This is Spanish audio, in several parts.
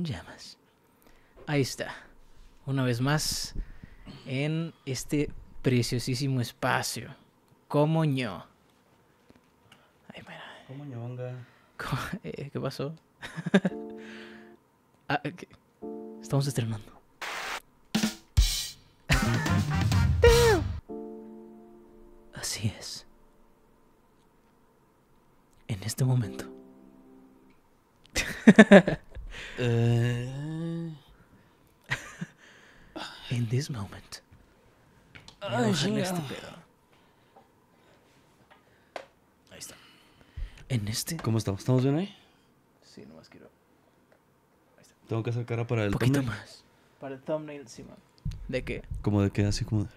llamas. Ahí está. Una vez más en este preciosísimo espacio. Como ño. Ay, mira. Como ño, eh, ¿Qué pasó? ah, Estamos estrenando. Así es. En este momento. Eh, in this moment. en este Ahí está. En este. ¿Cómo estamos? ¿Estamos bien ahí? Sí, nomás quiero. Tengo que hacer cara para el poquito thumbnail? más. Para el thumbnail, sí, ¿De qué? Como de qué, así como de.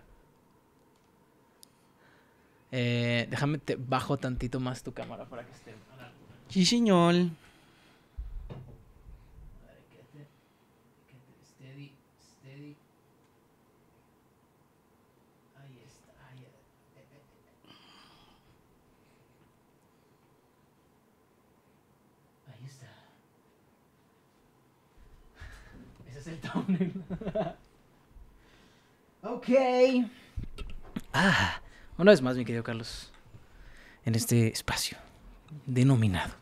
Eh, déjame bajo tantito más tu cámara para que esté. Sí, ok. Ah, una vez más, mi querido Carlos, en este espacio denominado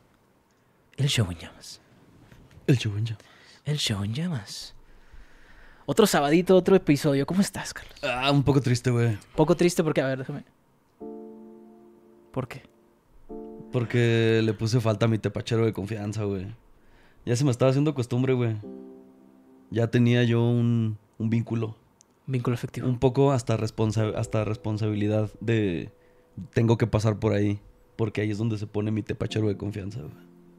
El Show en Llamas. El Show en Llamas. El Show en Llamas. Otro sabadito, otro episodio. ¿Cómo estás, Carlos? Ah, un poco triste, güey. Poco triste porque, a ver, déjame. ¿Por qué? Porque le puse falta a mi tepachero de confianza, güey. Ya se me estaba haciendo costumbre, güey ya tenía yo un, vínculo. Un vínculo efectivo. Un poco hasta, hasta responsabilidad de tengo que pasar por ahí, porque ahí es donde se pone mi tepachero de confianza. O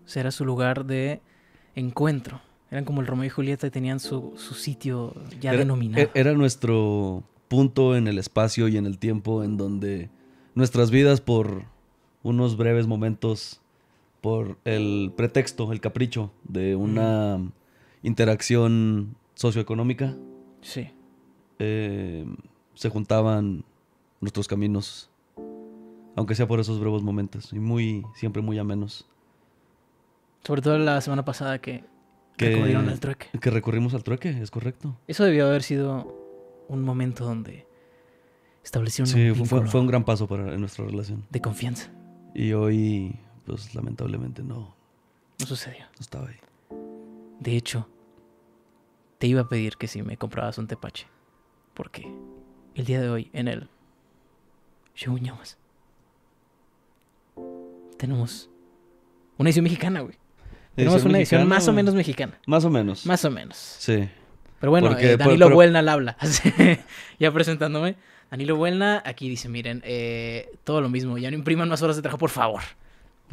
sea, era su lugar de encuentro. Eran como el Romeo y Julieta y tenían su, su sitio ya denominado. E, era nuestro punto en el espacio y en el tiempo en donde nuestras vidas por unos breves momentos, por el pretexto, el capricho de una interacción socioeconómica. Sí. Eh, se juntaban nuestros caminos, aunque sea por esos breves momentos, y muy, siempre muy amenos. Sobre todo la semana pasada que, que recurrieron al trueque. Que recurrimos al trueque, es correcto. Eso debió haber sido un momento donde establecieron sí, fue, fue, un gran paso para nuestra relación. De confianza. Y hoy, pues lamentablemente no. No sucedió. No estaba ahí. De hecho, iba a pedir que si me comprabas un tepache. Porque el día de hoy en el Show tenemos una edición mexicana, güey. Tenemos una edición más o menos mexicana. Más o menos. Más o menos. Sí. Pero bueno, eh, Danilo al habla. ya presentándome. Danilo Buelna aquí dice, miren, eh, todo lo mismo. Ya no impriman más horas de trabajo, por favor.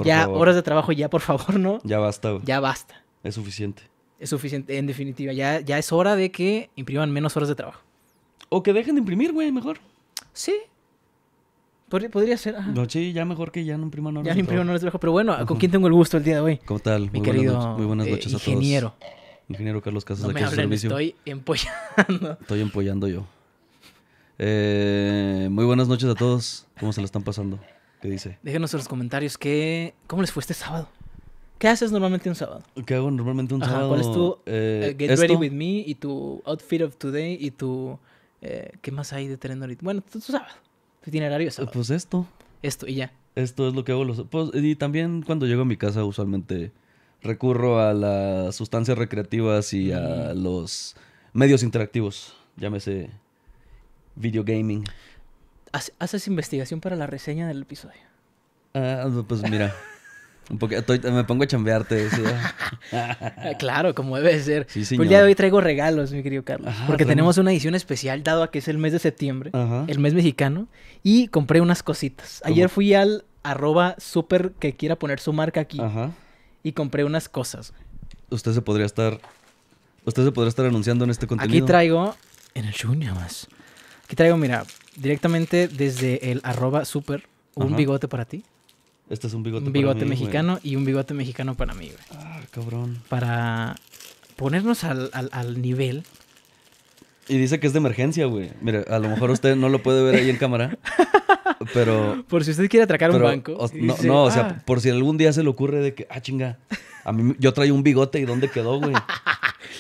ya, horas de trabajo, ya, por favor, ¿no? Ya basta, Ya basta. Es suficiente es suficiente. En definitiva, ya, ya es hora de que impriman menos horas de trabajo. O que dejen de imprimir, güey, mejor. Sí. Podría, ser. Ajá. No, sí, ya mejor que ya no impriman horas. Ya no impriman horas de trabajo. Pero bueno, ¿con quién tengo el gusto el día de hoy? ¿Cómo tal? Mi querido muy buenas eh, noches a todos. Ingeniero. Ingeniero Carlos Casas, no aquí me hablen, Estoy empollando. Estoy empollando yo. Eh, muy buenas noches a todos. ¿Cómo se la están pasando? ¿Qué dice? Déjenos en los comentarios que, cómo les fue este sábado. ¿Qué haces normalmente un sábado? ¿Qué hago normalmente un sábado? ¿Cuál es tu eh, eh, Get Ready With Me y tu Outfit of Today y tu... Eh, ¿Qué más hay de tren Bueno, tu, sábado. Tu itinerario es sábado. Pues esto. Esto y ya. Esto es lo que hago los... Pues, y también cuando llego a mi casa usualmente recurro a las sustancias recreativas y a mm. los medios interactivos. Llámese video gaming. ¿Haces investigación para la reseña del episodio? Ah, pues mira me pongo a chambearte. claro, como debe ser. Pues el día de hoy traigo regalos, mi querido Carlos. porque tenemos una edición especial, dado a que es el mes de septiembre, el mes mexicano. Y compré unas cositas. Ayer fui al arroba super que quiera poner su marca aquí. Y compré unas cosas. Usted se podría estar. Usted se podría estar anunciando en este contenido. Aquí traigo. En el show más. Aquí traigo, mira, directamente desde el arroba super, un bigote para ti. Este es un bigote. Un bigote mexicano y un bigote mexicano para mí, güey. Ah, cabrón. Para ponernos al, nivel. Y dice que es de emergencia, güey. Mire, a lo mejor usted no lo puede ver ahí en cámara. Pero. Por si usted quiere atracar un banco. no, o sea, ah". por si algún día se le ocurre de que, ah, chinga, a mí yo traía un bigote y ¿dónde quedó, güey?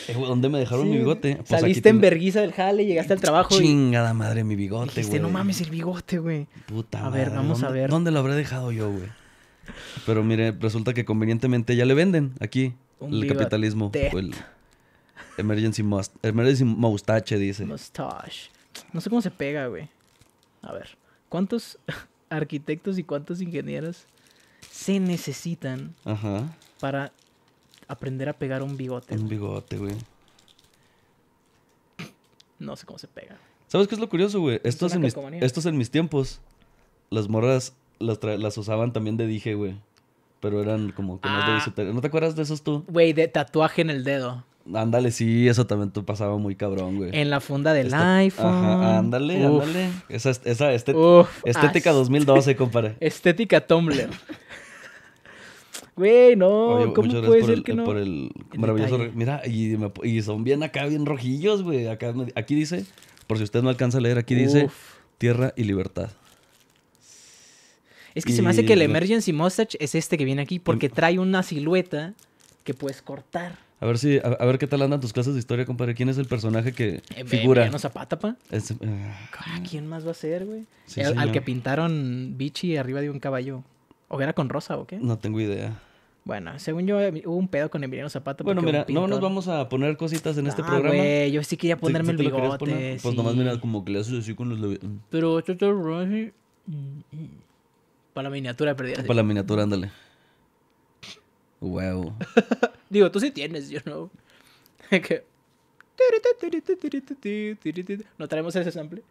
Eh, ¿Dónde me dejaron mi bigote? Pues Saliste en verguiza del jale, llegaste al trabajo. Chingada madre, mi bigote, güey. no mames el bigote, güey. Puta A ver, vamos a ver. ¿Dónde lo habré dejado yo, güey? Pero mire, resulta que convenientemente ya le venden aquí el capitalismo. emergency, must, dice. Mustache. No sé cómo se pega, güey. A ver, ¿cuántos arquitectos y cuántos ingenieros se necesitan para aprender a pegar un bigote. Un bigote, güey. No sé cómo se pega. ¿Sabes qué es lo curioso, güey? Esto, es en mis, esto es en mis tiempos. Las morras las, usaban también de dije, güey. Pero eran como que más de ah. ¿No te acuerdas de esos tú? Güey, de tatuaje en el dedo. Ándale, sí, eso también tú pasaba muy cabrón, güey. En la funda del life. iPhone. ándale, ándale. Esa, esa estética 2012, compadre. Estética Tumblr. Güey, no, ¿cómo puede ser que no? Por el, maravilloso... Mira, y, son bien acá, bien rojillos, güey. aquí dice, por si usted no alcanza a leer, aquí dice tierra y libertad. Es que se me hace que el Emergency Mustache es este que viene aquí porque em, trae una silueta que puedes cortar. A ver si, a, ver qué tal andan tus clases de historia, compadre. ¿Quién es el personaje que eh, figura? Emiliano Zapata, pa. Eh, ah, ¿Quién más va a ser, güey? al, que pintaron Bichi arriba de un caballo. ¿O era con rosa o qué? No tengo idea. Bueno, según yo, eh, hubo un pedo con Emiliano Zapata. Bueno, mira, no nos vamos a poner cositas en este ah, programa. güey, yo sí quería ponerme el bigote. Pues nomás mira, como que le haces así con los labios. Pero, para la miniatura perdida. Para la miniatura, ándale. Huevo. Digo, tú sí tienes, yo no. No traemos ese sample.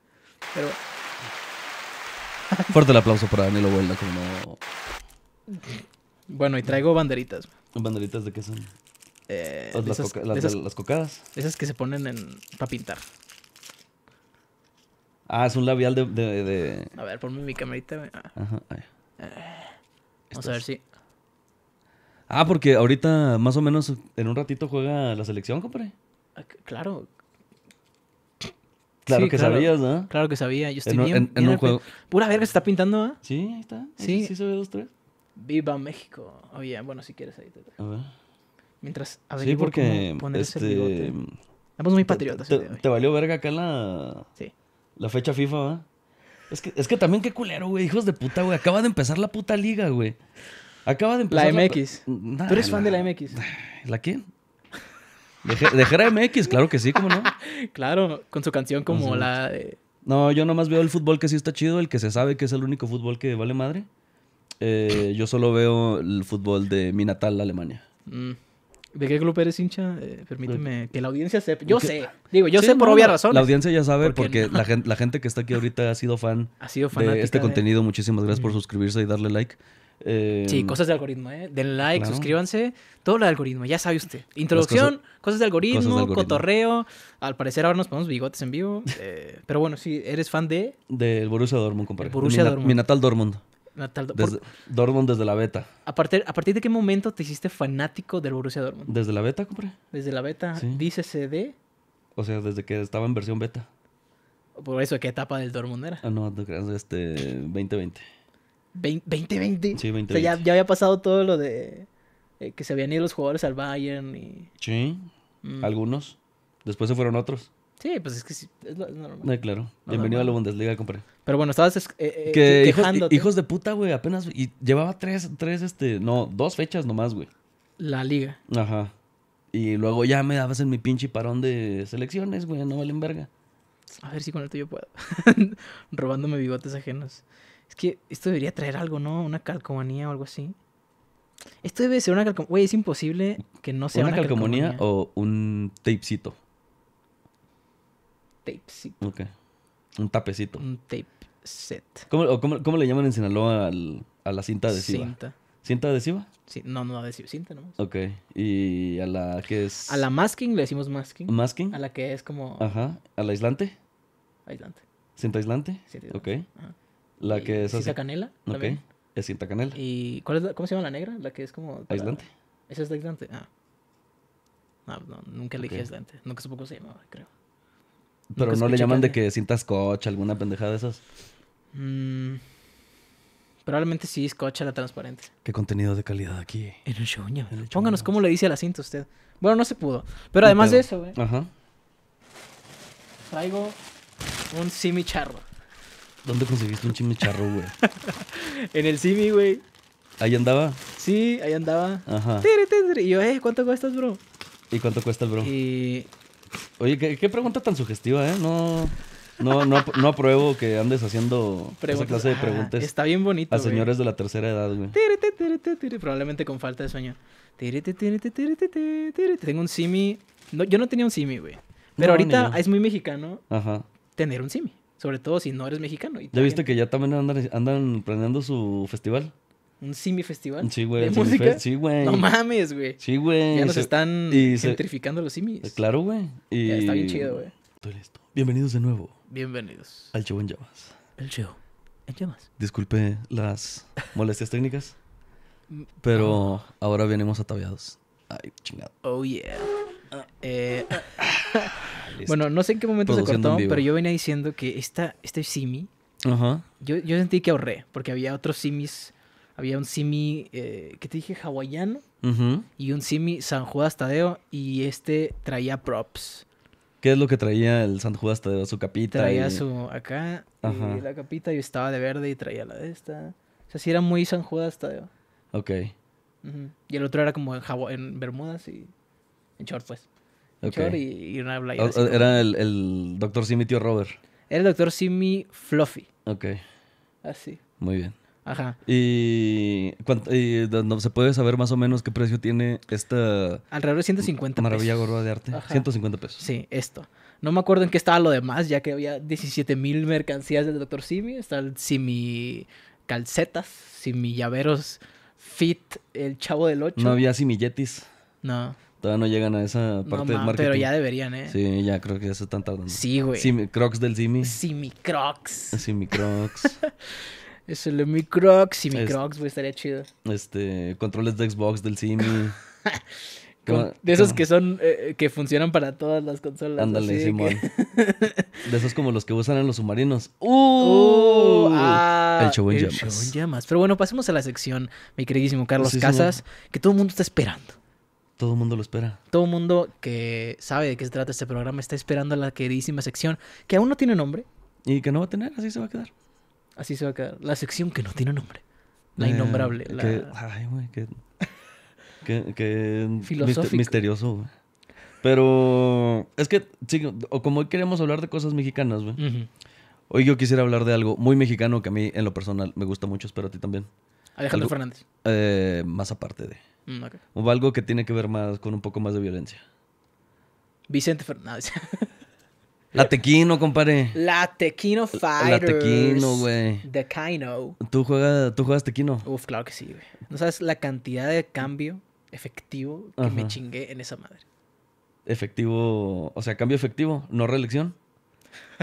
Pero... Fuerte el aplauso para Danilo Huelda, como Bueno, y traigo banderitas. ¿Banderitas de qué son? Eh, las, cocadas. Esas que se ponen para pintar. Ah, es un labial de. de, A ver, ponme mi camarita, ah. Ajá, Vamos a ver si. Ah, porque ahorita, más o menos, en un ratito juega la selección, compadre. Ah, claro. Claro que sabías, ¿no? Claro que sabía. Yo estoy bien, Pura verga se está pintando, ¿ah? Sí, ahí está. sí. Sí se ve dos, tres. Viva México. Oye, oh, bueno, si quieres ahí te A ver. Mientras sí, porque poner este... ese Estamos muy patriotas. Te, te, valió verga acá la... Sí. La fecha FIFA, ¿va? Es que, es que también qué culero, güey. Hijos de puta, güey. Acaba de empezar la puta liga, güey. Acaba de empezar. La MX. Tú eres fan de la MX. ¿La quién? ¿Dejé dejera MX, claro que sí, ¿cómo no? claro, con su canción como la de... No, yo nomás veo el fútbol que sí está chido, el que se sabe que es el único fútbol que vale madre. Eh, yo solo veo el fútbol de mi natal, Alemania. Mm. ¿De qué club eres hincha? Eh, permíteme que la audiencia sepa. Yo sé. Digo, yo sé por obvia razón. La audiencia ya sabe porque, la, gente, la gente que está aquí ahorita ha sido fan de este contenido. Muchísimas gracias por suscribirse y darle like. Eh, sí, cosas de algoritmo, ¿eh? Denle like, suscríbanse. Todo lo de algoritmo, ya sabe usted. Introducción, cosas, de algoritmo, cotorreo. Al parecer ahora nos ponemos bigotes en vivo. Eh, pero bueno, si eres fan de... Del Borussia Dortmund, compadre. Borussia Mi natal Dortmund. Natal. Desde, la beta. ¿A partir, ¿A partir de qué momento te hiciste fanático del Borussia Dortmund? Desde la beta, compré. Desde la beta, dice CD. O sea, desde que estaba en versión beta. Por eso, ¿qué etapa del Dortmund era? Ah, no, no creas, este, 2020. ¿2020? Sí, 2020. O sea, ya, había pasado todo lo de eh, que se habían ido los jugadores al Bayern y... Sí, mm. algunos. Después se fueron otros. Sí, pues es que sí, es, normal. No, ah, claro. Bienvenido a la Bundesliga, compadre. Pero bueno, estabas eh, eh hijos, de puta, güey, apenas. Y llevaba tres, tres, este, no, dos fechas nomás, güey. La liga. Ajá. Y luego ya me dabas en mi pinche parón de selecciones, güey, no valen verga. A ver si con el tuyo puedo. Robándome bigotes ajenos. Es que esto debería traer algo, ¿no? Una calcomanía o algo así. Esto debe ser una calcomanía. Güey, es imposible que no sea una, una calcomanía. calcomanía o un tapecito tapecito. Ok. Un tapecito. Un tape set. ¿Cómo, le llaman en Sinaloa a la cinta adhesiva? Cinta. ¿Cinta adhesiva? Sí, no, no adhesiva, cinta nomás. Ok. ¿Y a la que es...? A la masking le decimos masking. ¿Masking? A la que es como... Ajá. ¿Al aislante? Aislante. ¿Cinta aislante? Cinta aislante. Ok. La que es... Cinta canela. Ok. Es cinta canela. ¿Y cuál es la... cómo se llama la negra? La que es como... Aislante. Esa es de aislante. Ah. No, no nunca le dije aislante. Nunca supongo cómo se llamaba, creo. Pero no le llaman de que cintas scotch, alguna pendejada de esas. Mmm. probablemente sí, es a la transparente. Qué contenido de calidad aquí. En el show, Pónganos cómo le dice a la cinta usted. Bueno, no se pudo. Pero además de eso, güey. ¿eh? Ajá. Traigo un simicharro. ¿Dónde conseguiste un charro güey? en el simi, güey. ¿Ahí andaba? Sí, ahí andaba. Ajá. Y yo, eh, ¿cuánto cuestas, bro? ¿Y cuánto cuesta el bro? Y Oye, ¿qué, pregunta tan sugestiva, ¿eh? No, no, no, apruebo que andes haciendo esa clase de ah, preguntas. está bien bonito. A señores de la tercera edad, güey. probablemente con falta de sueño. Tengo un simi. yo no tenía un simi, güey. Pero ahorita es muy mexicano Ajá. tener un simi. Sobre todo si no eres mexicano. ¿Ya viste que ya también andan, andan planeando su festival? un simi festival sí, güey, de música. sí, güey. No mames, güey. Sí, güey. Ya nos están ...centrificando los simis. Claro, güey. Ya está bien chido, güey. Estoy listo. Bienvenidos de nuevo. Bienvenidos. Al show en llamas. El show en llamas. Disculpe las molestias técnicas, mm, pero ahora venimos ataviados. Ay, chingado. Oh, yeah. Ah, eh, ah. bueno, no sé en qué momento se cortó, pero yo venía diciendo que esta, este simi, Ajá. Yo, yo sentí que ahorré, porque había otros simis había un simi, eh, ¿qué te dije? Hawaiano. Y un simi San Judas Tadeo. Y este traía props. ¿Qué es lo que traía el San Judas Tadeo? Su capita. Traía su acá. Y la capita. Y estaba de verde y traía la de esta. O sea, sí era muy San Judas Tadeo. Ok. Y el otro era como en, en Bermudas y en short, pues. y, una o, Era el, el Dr. Simi Tío Robert. Era el Doctor Simi Fluffy. Ok. Así. Muy bien. Ajá. Y, y, se puede saber más o menos qué precio tiene esta. Alrededor de 150 Maravilla pesos. de arte. 150 pesos. Sí, esto. No me acuerdo en qué estaba lo demás, ya que había mil mercancías del Dr. Simi. están Simi calcetas, Simi llaveros fit, el chavo del 8. No había yetis No. Todavía no llegan a esa parte del marketing. Pero ya deberían, ¿eh? Sí, ya creo que ya se están tardando. Sí, güey. Simi Crocs del Simi. Simi Crocs. Simi Crocs. Es el de y Microx estaría chido. Este, controles de Xbox, del Simi. de esos que son eh, que funcionan para todas las consolas. Ándale, Simón. de esos como los que usan en los submarinos. ¡Uh! ¡Uh! Ah, el show llamas. Pero bueno, pasemos a la sección, mi queridísimo Carlos Casas, que todo el mundo está esperando. Todo el mundo lo espera. Todo el mundo que sabe de qué se trata este programa está esperando la queridísima sección, que aún no tiene nombre. Y que no va a tener, así se va a quedar. Así se va a quedar. La sección que no tiene nombre. La eh, innombrable. Ay, güey, qué. misterioso, güey. Pero es que, o como hoy queremos hablar de cosas mexicanas, güey. Hoy yo quisiera hablar de algo muy mexicano que a mí en lo personal me gusta mucho, espero a ti también. Alejandro Fernández. Eh, más aparte de. Mm, o algo que tiene que ver más con un poco más de violencia. Vicente Fernández. La Tequino, compadre. La Tequino Fighters. La Tequino, güey. The Kino. ¿Tú juegas, ¿Tú juegas Tequino? Uf, claro que sí, güey. No sabes la cantidad de cambio efectivo que me chingué en esa madre. Efectivo, o sea, cambio efectivo, no reelección.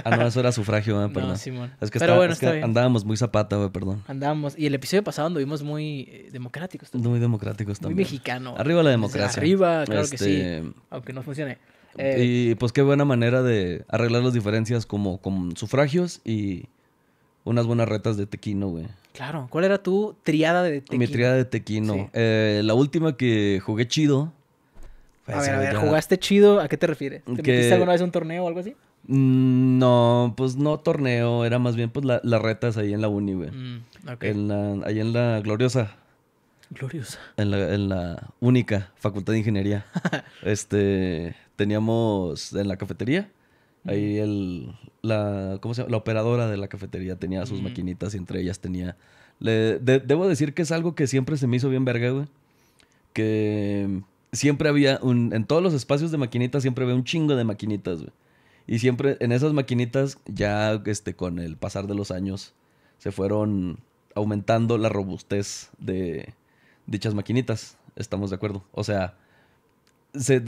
Ah, no, eso era sufragio, eh, perdón. No, Simón. Es que, Pero bueno, es que andábamos muy zapata, güey, perdón. Andábamos. Y el episodio pasado anduvimos muy eh, democráticos también. Muy democráticos también. Muy mexicano. Arriba la democracia. Arriba, claro que sí. Este, Aunque no funcione. Eh, y pues qué buena manera de arreglar las diferencias como con sufragios y unas buenas retas de tequino, güey. Claro. ¿Cuál era tu triada de tequino? Mi triada de tequino. Eh, la última que jugué chido. a ver, a ver, ¿jugaste chido? ¿A qué te refieres? ¿Te metiste alguna vez un torneo o algo así? Mm, no, pues no torneo, era más bien pues las retas ahí en la uni, güey. Mm, en ahí en la gloriosa. Gloriosa. En la, en la única facultad de ingeniería. este, teníamos en la cafetería. Ahí el, la, ¿cómo se llama? la operadora de la cafetería tenía sus maquinitas y entre ellas tenía... Le, debo decir que es algo que siempre se me hizo bien verga, güey. Que siempre había, un, en todos los espacios de maquinitas siempre había un chingo de maquinitas, güey. Y siempre en esas maquinitas, ya este, con el pasar de los años, se fueron aumentando la robustez de dichas maquinitas. ¿Estamos de acuerdo? O sea, se,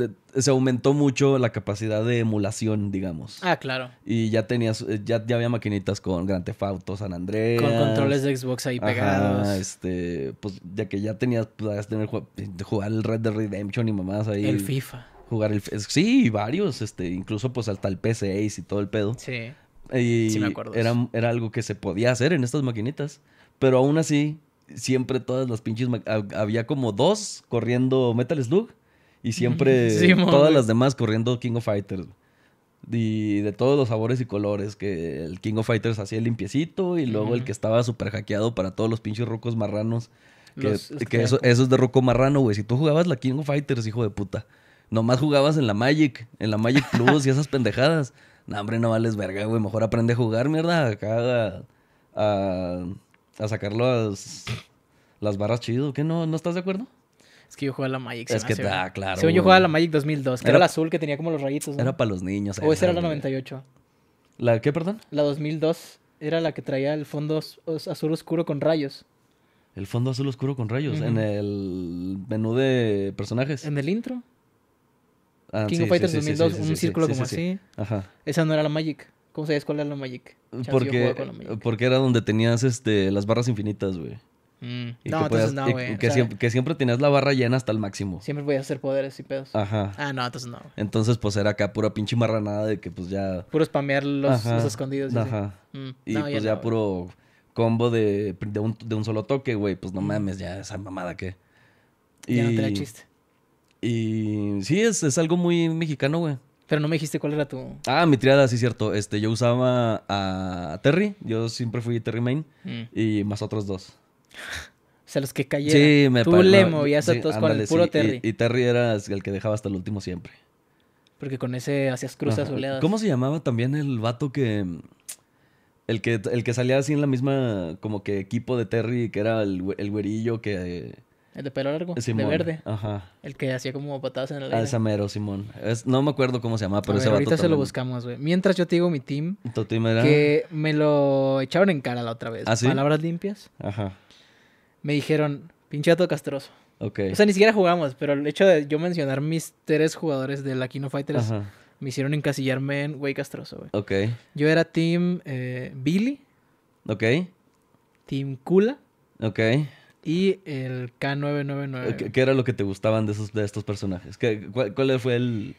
aumentó mucho la capacidad de emulación, digamos. Ah, claro. Y ya tenías, eh, ya, ya había maquinitas con Grand Theft Auto, San Andreas... Con controles de Xbox ahí pegados. este, pues ya que ya tenías, podías tener, eh, jugar el Red Dead Redemption y mamás ahí. El FIFA. Jugar el, sí, varios, este, incluso pues hasta el PC y todo el pedo. Sí. Y sí me acuerdo. Era, era algo que se podía hacer en estas maquinitas. Pero aún así, siempre todas las pinches, había como dos corriendo Metal Slug y siempre todas las demás corriendo King of Fighters. Y de todos los sabores y colores, que el King of Fighters hacía limpiecito y luego el que estaba súper hackeado para todos los pinches rocos marranos. Que, que, este, eso, es de roco marrano, güey. Si tú jugabas la King of Fighters, hijo de puta. Nomás jugabas en la Magic, en la Magic Plus y esas pendejadas. No, hombre, no vales verga, güey. Mejor aprende a jugar, mierda. Acá a, a, a las, las barras chido. ¿Qué no? ¿No estás de acuerdo? Es que yo jugaba la Magic. Es que, claro. Según yo jugaba la Magic 2002, que era, la azul que tenía como los rayitos. Era para los niños. O esa era la 98. ¿La qué, perdón? La 2002 era la que traía el fondo azul oscuro con rayos. El fondo azul oscuro con rayos, en el menú de personajes. En el intro. Ah, King sí, of Fighters 2002, un círculo como así. Ajá. Esa no era la Magic. ¿Cómo sabías cuál era la Magic? porque, la porque era donde tenías este, las barras infinitas, güey. Mm. no, entonces no, güey. Que, siempre, que tenías la barra llena hasta el máximo. Siempre voy a hacer poderes y pedos. Ajá. Ah, no, entonces no. Entonces, pues era acá pura pinche marranada de que pues ya. Puro spamear los, escondidos. Mm. Y Ajá. Y pues ya, puro combo de, de, un, solo toque, güey. Pues no mm. mames, ya esa mamada que. ya no te la chiste. Y sí, es, es algo muy mexicano, güey. Pero no me dijiste cuál era tu. Ah, mi triada, sí, cierto. Este, yo usaba a Terry. Yo siempre fui Terry Main. Y más otros dos. O sea, los que cayeron. Tú le movías a todos el puro Terry. Y, Terry era el que dejaba hasta el último siempre. Porque con ese hacías cruzas oleadas. ¿Cómo se llamaba también el vato que. El que, el que salía así en la misma como que equipo de Terry, que era el, el güerillo que. El de pelo largo, de verde. Ajá. El que hacía como patadas en el aire. Ah, Simón. no me acuerdo cómo se llamaba, pero Ahorita se lo buscamos, güey. Mientras yo te digo mi team. era? Que me lo echaron en cara la otra vez. ¿Ah, Palabras limpias. Ajá me dijeron, pinche dato castroso. Okay. O sea, ni siquiera jugamos, pero el hecho de yo mencionar mis tres jugadores del Aquino Fighters me hicieron encasillarme en güey castroso, güey. Ok. Yo era Team eh, Billy. Ok. Team Kula. Ok. Y el K999. ¿Qué, era lo que te gustaban de, esos, de estos personajes? ¿Qué, cuál, fue el,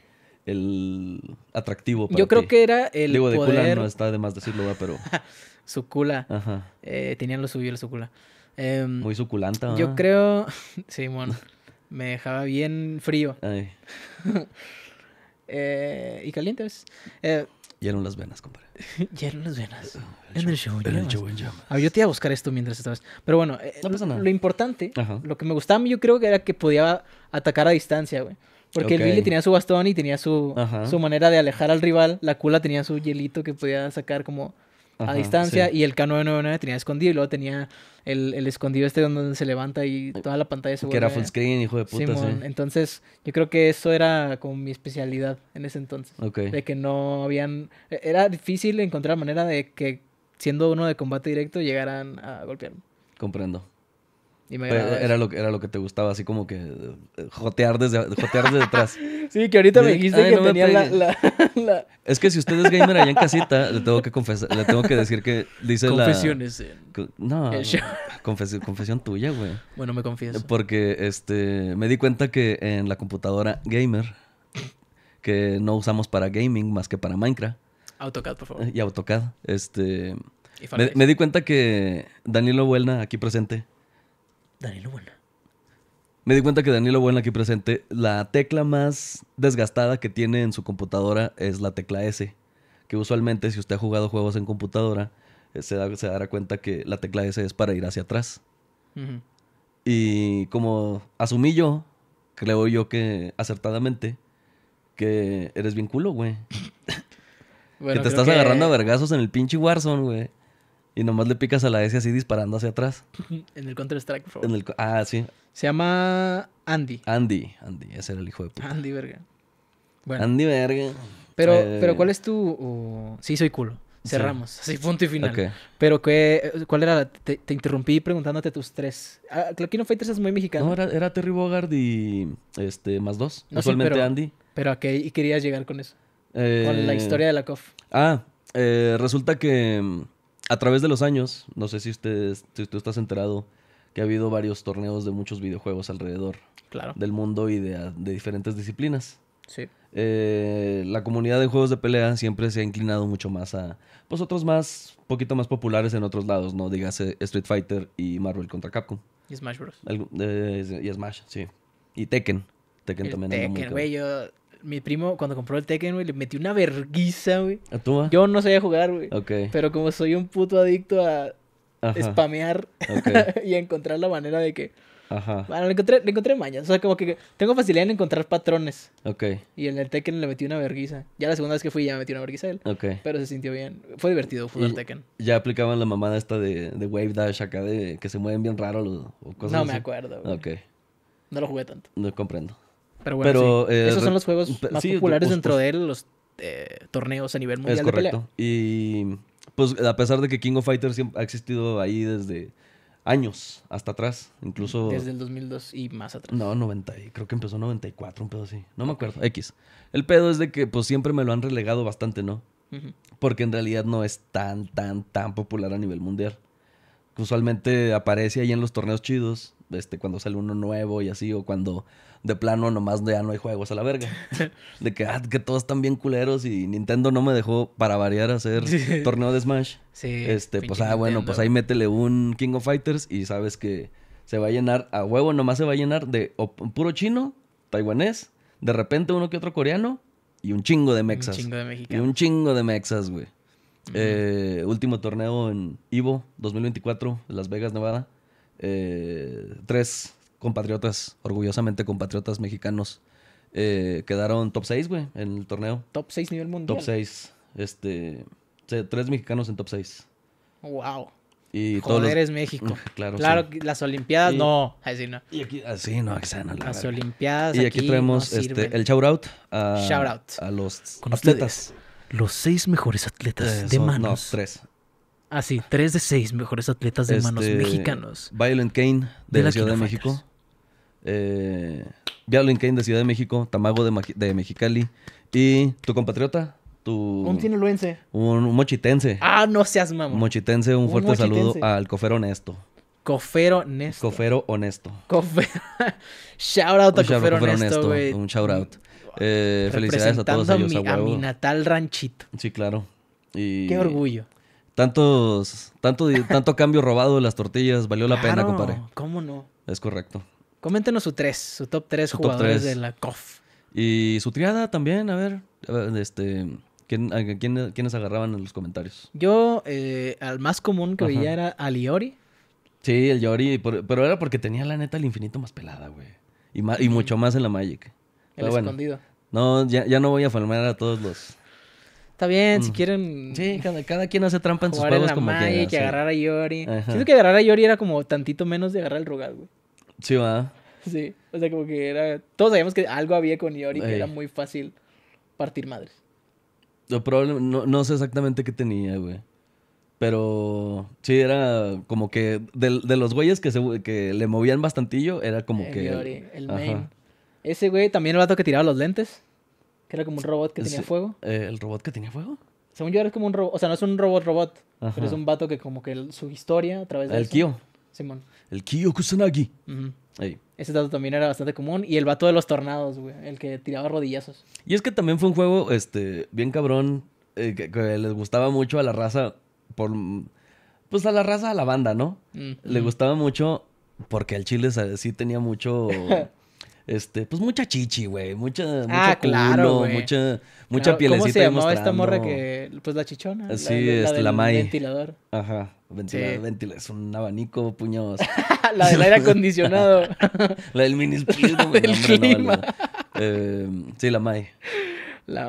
el atractivo para Yo creo que era el Digo, de Kula no está de más decirlo, pero... su Kula. Ajá. Eh, tenían lo suyo el su Kula. Em, Muy suculenta. Yo creo. Sí, bueno. me dejaba bien frío. Eh, y caliente ¿ves? Eh, las venas, compadre. Hieron las venas. en el show en, el ah, yo te iba a buscar esto mientras estabas. Pero bueno, eh, lo importante, lo que me gustaba yo creo que era que podía atacar a distancia, güey. Porque el Billy tenía su bastón y tenía su, su manera de alejar al rival. La cula tenía su hielito que podía sacar como a distancia y el K999 tenía escondido y luego tenía el, el, escondido este donde se levanta y toda la pantalla se vuelve. Que era full screen, hijo de puta, sí. Entonces, yo creo que eso era como mi especialidad en ese entonces. De que no habían... E, era difícil encontrar manera de que siendo uno de combate directo llegaran a golpearme. Comprendo. Eh, eh, era, lo, era lo que te gustaba, así como que eh, jotear desde, jotear atrás. sí, que ahorita me dijiste que tenía la, Es que si usted es gamer allá en casita, le tengo que decir que dice Confesiones. La... Confesiones. No, confesión tuya, güey. Bueno, me confieso. Porque este, me di cuenta que en la computadora gamer, que no usamos para gaming más que para Minecraft. AutoCAD, por favor. Y AutoCAD. Este... me, di cuenta que Danilo Buelna, aquí presente, Danilo Buena. Me di cuenta que Danilo Buena aquí presente, la tecla más desgastada que tiene en su computadora es la tecla S. Que usualmente, si usted ha jugado juegos en computadora, eh, se, dará cuenta que la tecla S es para ir hacia atrás. Y como asumí yo, creo yo que acertadamente, que eres bien culo, güey. que te estás agarrando a vergazos en el pinche Warzone, güey. Y nomás le picas a la S así disparando hacia atrás. en el Counter-Strike, por favor. ah, sí. Se llama Andy. Andy, Andy, ese era el hijo de puta. Andy verga. Bueno. Andy verga. Pero, eh, pero ¿cuál es tu...? sí, soy culo. Cerramos. Sí. Así, punto y final. Pero, ¿cuál era? Te, interrumpí preguntándote tus tres. Ah, no Fighters es muy mexicano. No, era, era Terry Bogard y este, más dos. No, Andy. Pero, ¿a qué y querías llegar con eso? Con la eh, historia de la COF. Ah, eh, resulta que a través de los años, no sé si, usted tú estás enterado, que ha habido varios torneos de muchos videojuegos alrededor del mundo y de, diferentes disciplinas. Sí. Eh, la comunidad de juegos de pelea siempre se ha inclinado mucho más a pues otros más, poquito más populares en otros lados, ¿no? Dígase Street Fighter y Marvel contra Capcom. Y Smash Bros. Eh, y Smash, sí. Y Tekken. Tekken también güey, yo mi primo, cuando compró el Tekken, güey, le metió una verguiza, güey. ¿A tú? Yo no sabía jugar, güey. Ok. Pero como soy un puto adicto a spamear y encontrar la manera de que. Ajá. Bueno, le encontré, le encontré mañas. O sea, como que tengo facilidad en encontrar patrones. Ok. Y en el Tekken le metí una verguiza. Ya la segunda vez que fui ya me metí una verguiza él. Ok. Pero se sintió bien. Fue divertido jugar Tekken. Ya aplicaban la mamada esta de, Wave Dash acá, de que se mueven bien raro o cosas No me acuerdo. Güey. Ok. No lo jugué tanto. No comprendo. Pero bueno, eh, esos son los juegos más populares dentro de él, los eh, torneos a nivel mundial. correcto. Y pues a pesar de que King of Fighters ha existido ahí desde años hasta atrás, incluso... Desde el 2002 y más atrás. No, 90, creo que empezó en 94, un pedo así. No me acuerdo, X. El pedo es de que pues siempre me lo han relegado bastante, ¿no? Porque en realidad no es tan, tan, tan popular a nivel mundial. Usualmente aparece ahí en los torneos chidos este, cuando sale uno nuevo y así, o cuando de plano nomás ya no hay juegos a la verga. de que, ah, que todos están bien culeros y Nintendo no me dejó para variar hacer torneo de Smash. Este, pues ah, bueno, pues ahí métele un King of Fighters y sabes que se va a llenar a huevo, nomás se va a llenar de puro chino, taiwanés, de repente uno que otro coreano y un chingo de mexas. Un chingo de mexicanos. Y un chingo de mexas, güey. Eh, último torneo en Ivo 2024, Las Vegas, Nevada. Eh, tres compatriotas, orgullosamente compatriotas mexicanos, eh, quedaron top 6, güey, en el torneo. Top 6 nivel mundial. Top 6. Este, tres mexicanos en top 6. Wow. Y Joder, es México. Claro, claro las Olimpiadas no. Así no. Y aquí, así ah, no, así no Las Olimpiadas. Y aquí, traemos este, el shout out a, shout a los atletas. los seis mejores atletas eh, de son, manos. tres. Ah, sí, tres de seis mejores atletas de manos este, mexicanos. Violent Kane de, la Ciudad de México. Eh, Violent Kane de Ciudad de México, Tamago de, de Mexicali. Y tu compatriota, tu... Un sinaloense. Un, un, mochitense. Ah, no seas mamón. Mochitense, un, fuerte saludo al cofero honesto. Cofero honesto. Cofero honesto. Cofero. shout out a Cofero, honesto, Un shout out. Eh, felicidades a todos ellos. A mi, natal ranchito. Sí, claro. Qué orgullo. Tantos, tanto, tanto cambio robado de las tortillas, valió la pena, compadre. ¿Cómo no? Es correcto. Coméntenos su tres. su top 3 jugadores top de la COF. Y su triada también, a ver, este, ¿quién, ¿quiénes agarraban en los comentarios? Yo, eh, al más común que veía era Aliori. Sí, el Yori, pero era porque tenía la neta el infinito más pelada, güey. Y, y mucho más en la Magic. El escondido. no, ya, no voy a formar a todos los... Está bien, si quieren. Sí, cada, quien hace trampa en sus juegos como que agarrar a Yori. Siento que agarrar a Yori era como tantito menos de agarrar el Rugal, güey. Sí, va. Sí, o sea, como que era. Todos sabíamos que algo había con Yori que era muy fácil partir madres. no, sé exactamente qué tenía, güey. Pero sí, era como que de, de los güeyes que, se, que le movían bastantillo, era como que. Yori, el, main. Ese güey también el vato que tiraba los lentes. Que era como un robot que tenía fuego. Eh, ¿El robot que tenía fuego? Según yo era como un robot. O sea, no es un robot robot. Pero es un vato que como que su historia a través de... El eso. Kyo. Simón. El Kyo Kusanagi. Ese dato también era bastante común. Y el vato de los tornados, güey. El que tiraba rodillazos. Y es que también fue un juego, este, bien cabrón. Eh, que, les gustaba mucho a la raza. Por. Pues a la raza, a la banda, ¿no? Mm. Le gustaba mucho. Porque al chile sí tenía mucho. este, pues mucha chichi, güey, mucha, mucho ah, culo, claro, mucha, mucha claro. pielecita ¿Cómo se llamaba esta morra que, pues la chichona? Sí, la, la, este, la, Ventilador. Ajá, ventilador, es un abanico, puños. la del aire acondicionado. la del mini split, güey. No, eh, sí, la May.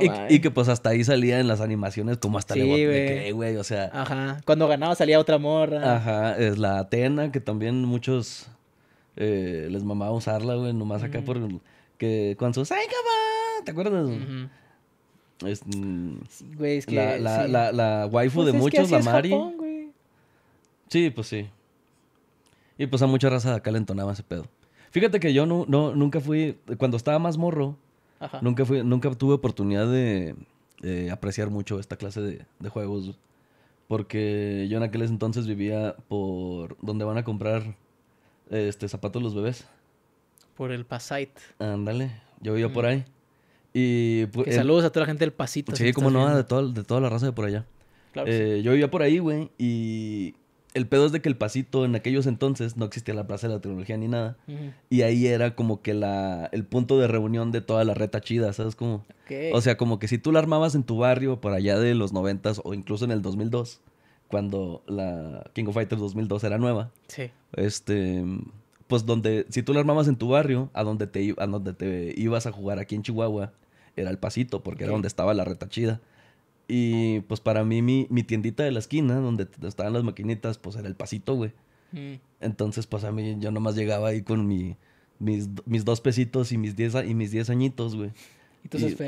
Y, y, que pues hasta ahí salía en las animaciones como hasta sí, le güey, o sea. Ajá, cuando ganaba salía otra morra. Ajá, es la Atena, que también muchos eh, les mamaba usarla, güey, nomás acá por que ¡Ay, cabrón! ¿Te acuerdas? Mm, sí, güey, es que la, la, la, waifu pues de muchos, la Mari. Sí, pues sí. Y pues a mucha raza de acá le entonaba ese pedo. Fíjate que yo no, no, nunca fui, cuando estaba más morro, Nunca, fui, nunca tuve oportunidad de, apreciar mucho esta clase de, de, juegos. Porque yo en aquel entonces vivía por donde van a comprar este, zapatos los bebés. Por el Pasite. Ándale, yo vivía por mm. ahí. Y pues, saludos a toda la gente del Pasito. Pues sí, como no, de, toda la raza de por allá. Eh, yo vivía por ahí, güey, y el pedo es de que el Pasito en aquellos entonces no existía la Plaza de la Tecnología ni nada. Y ahí era como que la, el punto de reunión de toda la reta chida, ¿sabes? Como, O sea, como que si tú la armabas en tu barrio por allá de los noventas o incluso en el 2002, cuando la King of Fighters 2002 era nueva. Sí. Este, pues donde, si tú la armabas en tu barrio, a donde te, a donde te ibas a jugar aquí en Chihuahua, era el pasito, porque era donde estaba la reta chida. Y pues para mí, mi, mi, tiendita de la esquina, donde estaban las maquinitas, pues era el pasito, güey. Mm. Entonces, pues a mí, yo nomás llegaba ahí con mi, mis, mis dos pesitos y mis diez, y mis diez añitos, güey.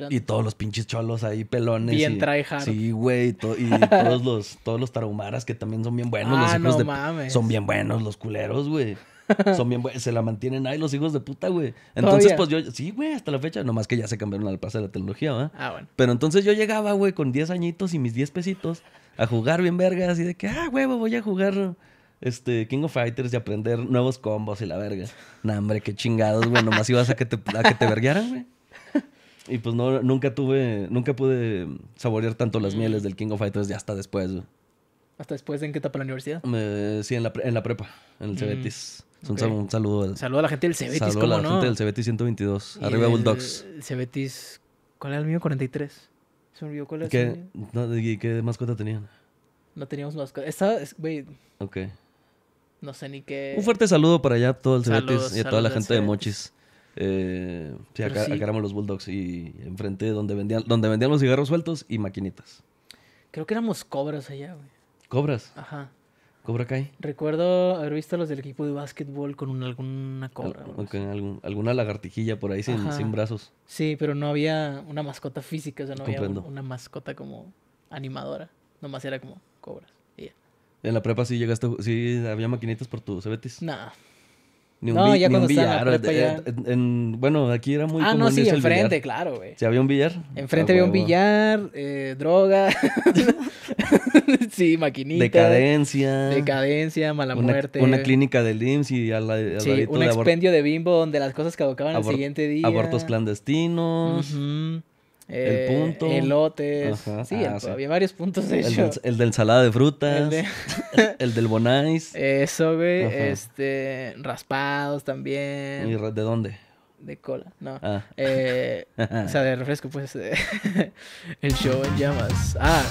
Y todos los pinches cholos ahí, pelones. Bien y, Sí, güey. Y, todos, los, todos los tarumaras que también son bien buenos. Ah, no mames. Son bien buenos los culeros, güey. Son bien buenos. Se la mantienen ahí los hijos de puta, güey. Entonces, pues yo... Sí, güey, hasta la fecha. Nomás que ya se cambiaron al pase de la tecnología, ¿va? Ah, bueno. Pero entonces yo llegaba, güey, con 10 añitos y mis 10 pesitos a jugar bien vergas. Y de que, ah, güey, voy a jugar este, King of Fighters y aprender nuevos combos y la verga. Nah, hombre, qué chingados, güey. Nomás ibas a que te, a que te verguearan, güey. Y pues no, nunca tuve, nunca pude saborear tanto las mieles mm. del King of Fighters ya hasta después. Güey. ¿Hasta después en qué etapa la universidad? Me, sí, en la, en la prepa, en el mm, Cebetis. Un, saludo. saludo a la gente del Cebetis, Saludo a la gente del Cebetis 122. arriba Bulldogs. El Cebetis, ¿cuál era el mío? 43. ¿Se olvidó cuál era ¿Qué, no, ¿Y qué mascota tenían? No teníamos mascota. Esta, güey. Ok. No sé ni qué. Un fuerte saludo para allá todo el Cebetis y a toda la gente de Mochis. Eh, sí, acá, éramos los Bulldogs y enfrente donde vendían, donde vendían los cigarros sueltos y maquinitas. Creo que éramos cobras allá, güey. ¿Cobras? Ajá. ¿Cobra Kai? Recuerdo haber visto a los del equipo de básquetbol con alguna cobra. Al, alguna lagartijilla por ahí sin, sin, brazos. Sí, pero no había una mascota física, o sea, no había una mascota como animadora. Nomás era como cobras. ¿En la prepa sí llegaste, sí había maquinitas por tu cebetis? Nah, ni un, no, ya cuando un billar. bueno, aquí era muy ah, no, sí, enfrente, claro, güey. ¿Sí había un billar? Enfrente ah, había un billar, eh, droga. sí, maquinita. Decadencia. Decadencia, mala muerte. Una clínica del IMSS y a la, a sí, un expendio de, bimbo donde las cosas caducaban al siguiente día. Abortos clandestinos el eh, punto. Elotes. Ah, sí, había varios puntos de el Del, el de ensalada de frutas. El, del Bonais. Eso, güey. Este. Raspados también. ¿Y de dónde? De cola, no. Ah. Eh, o sea, de refresco, pues. el show en llamas. Ah,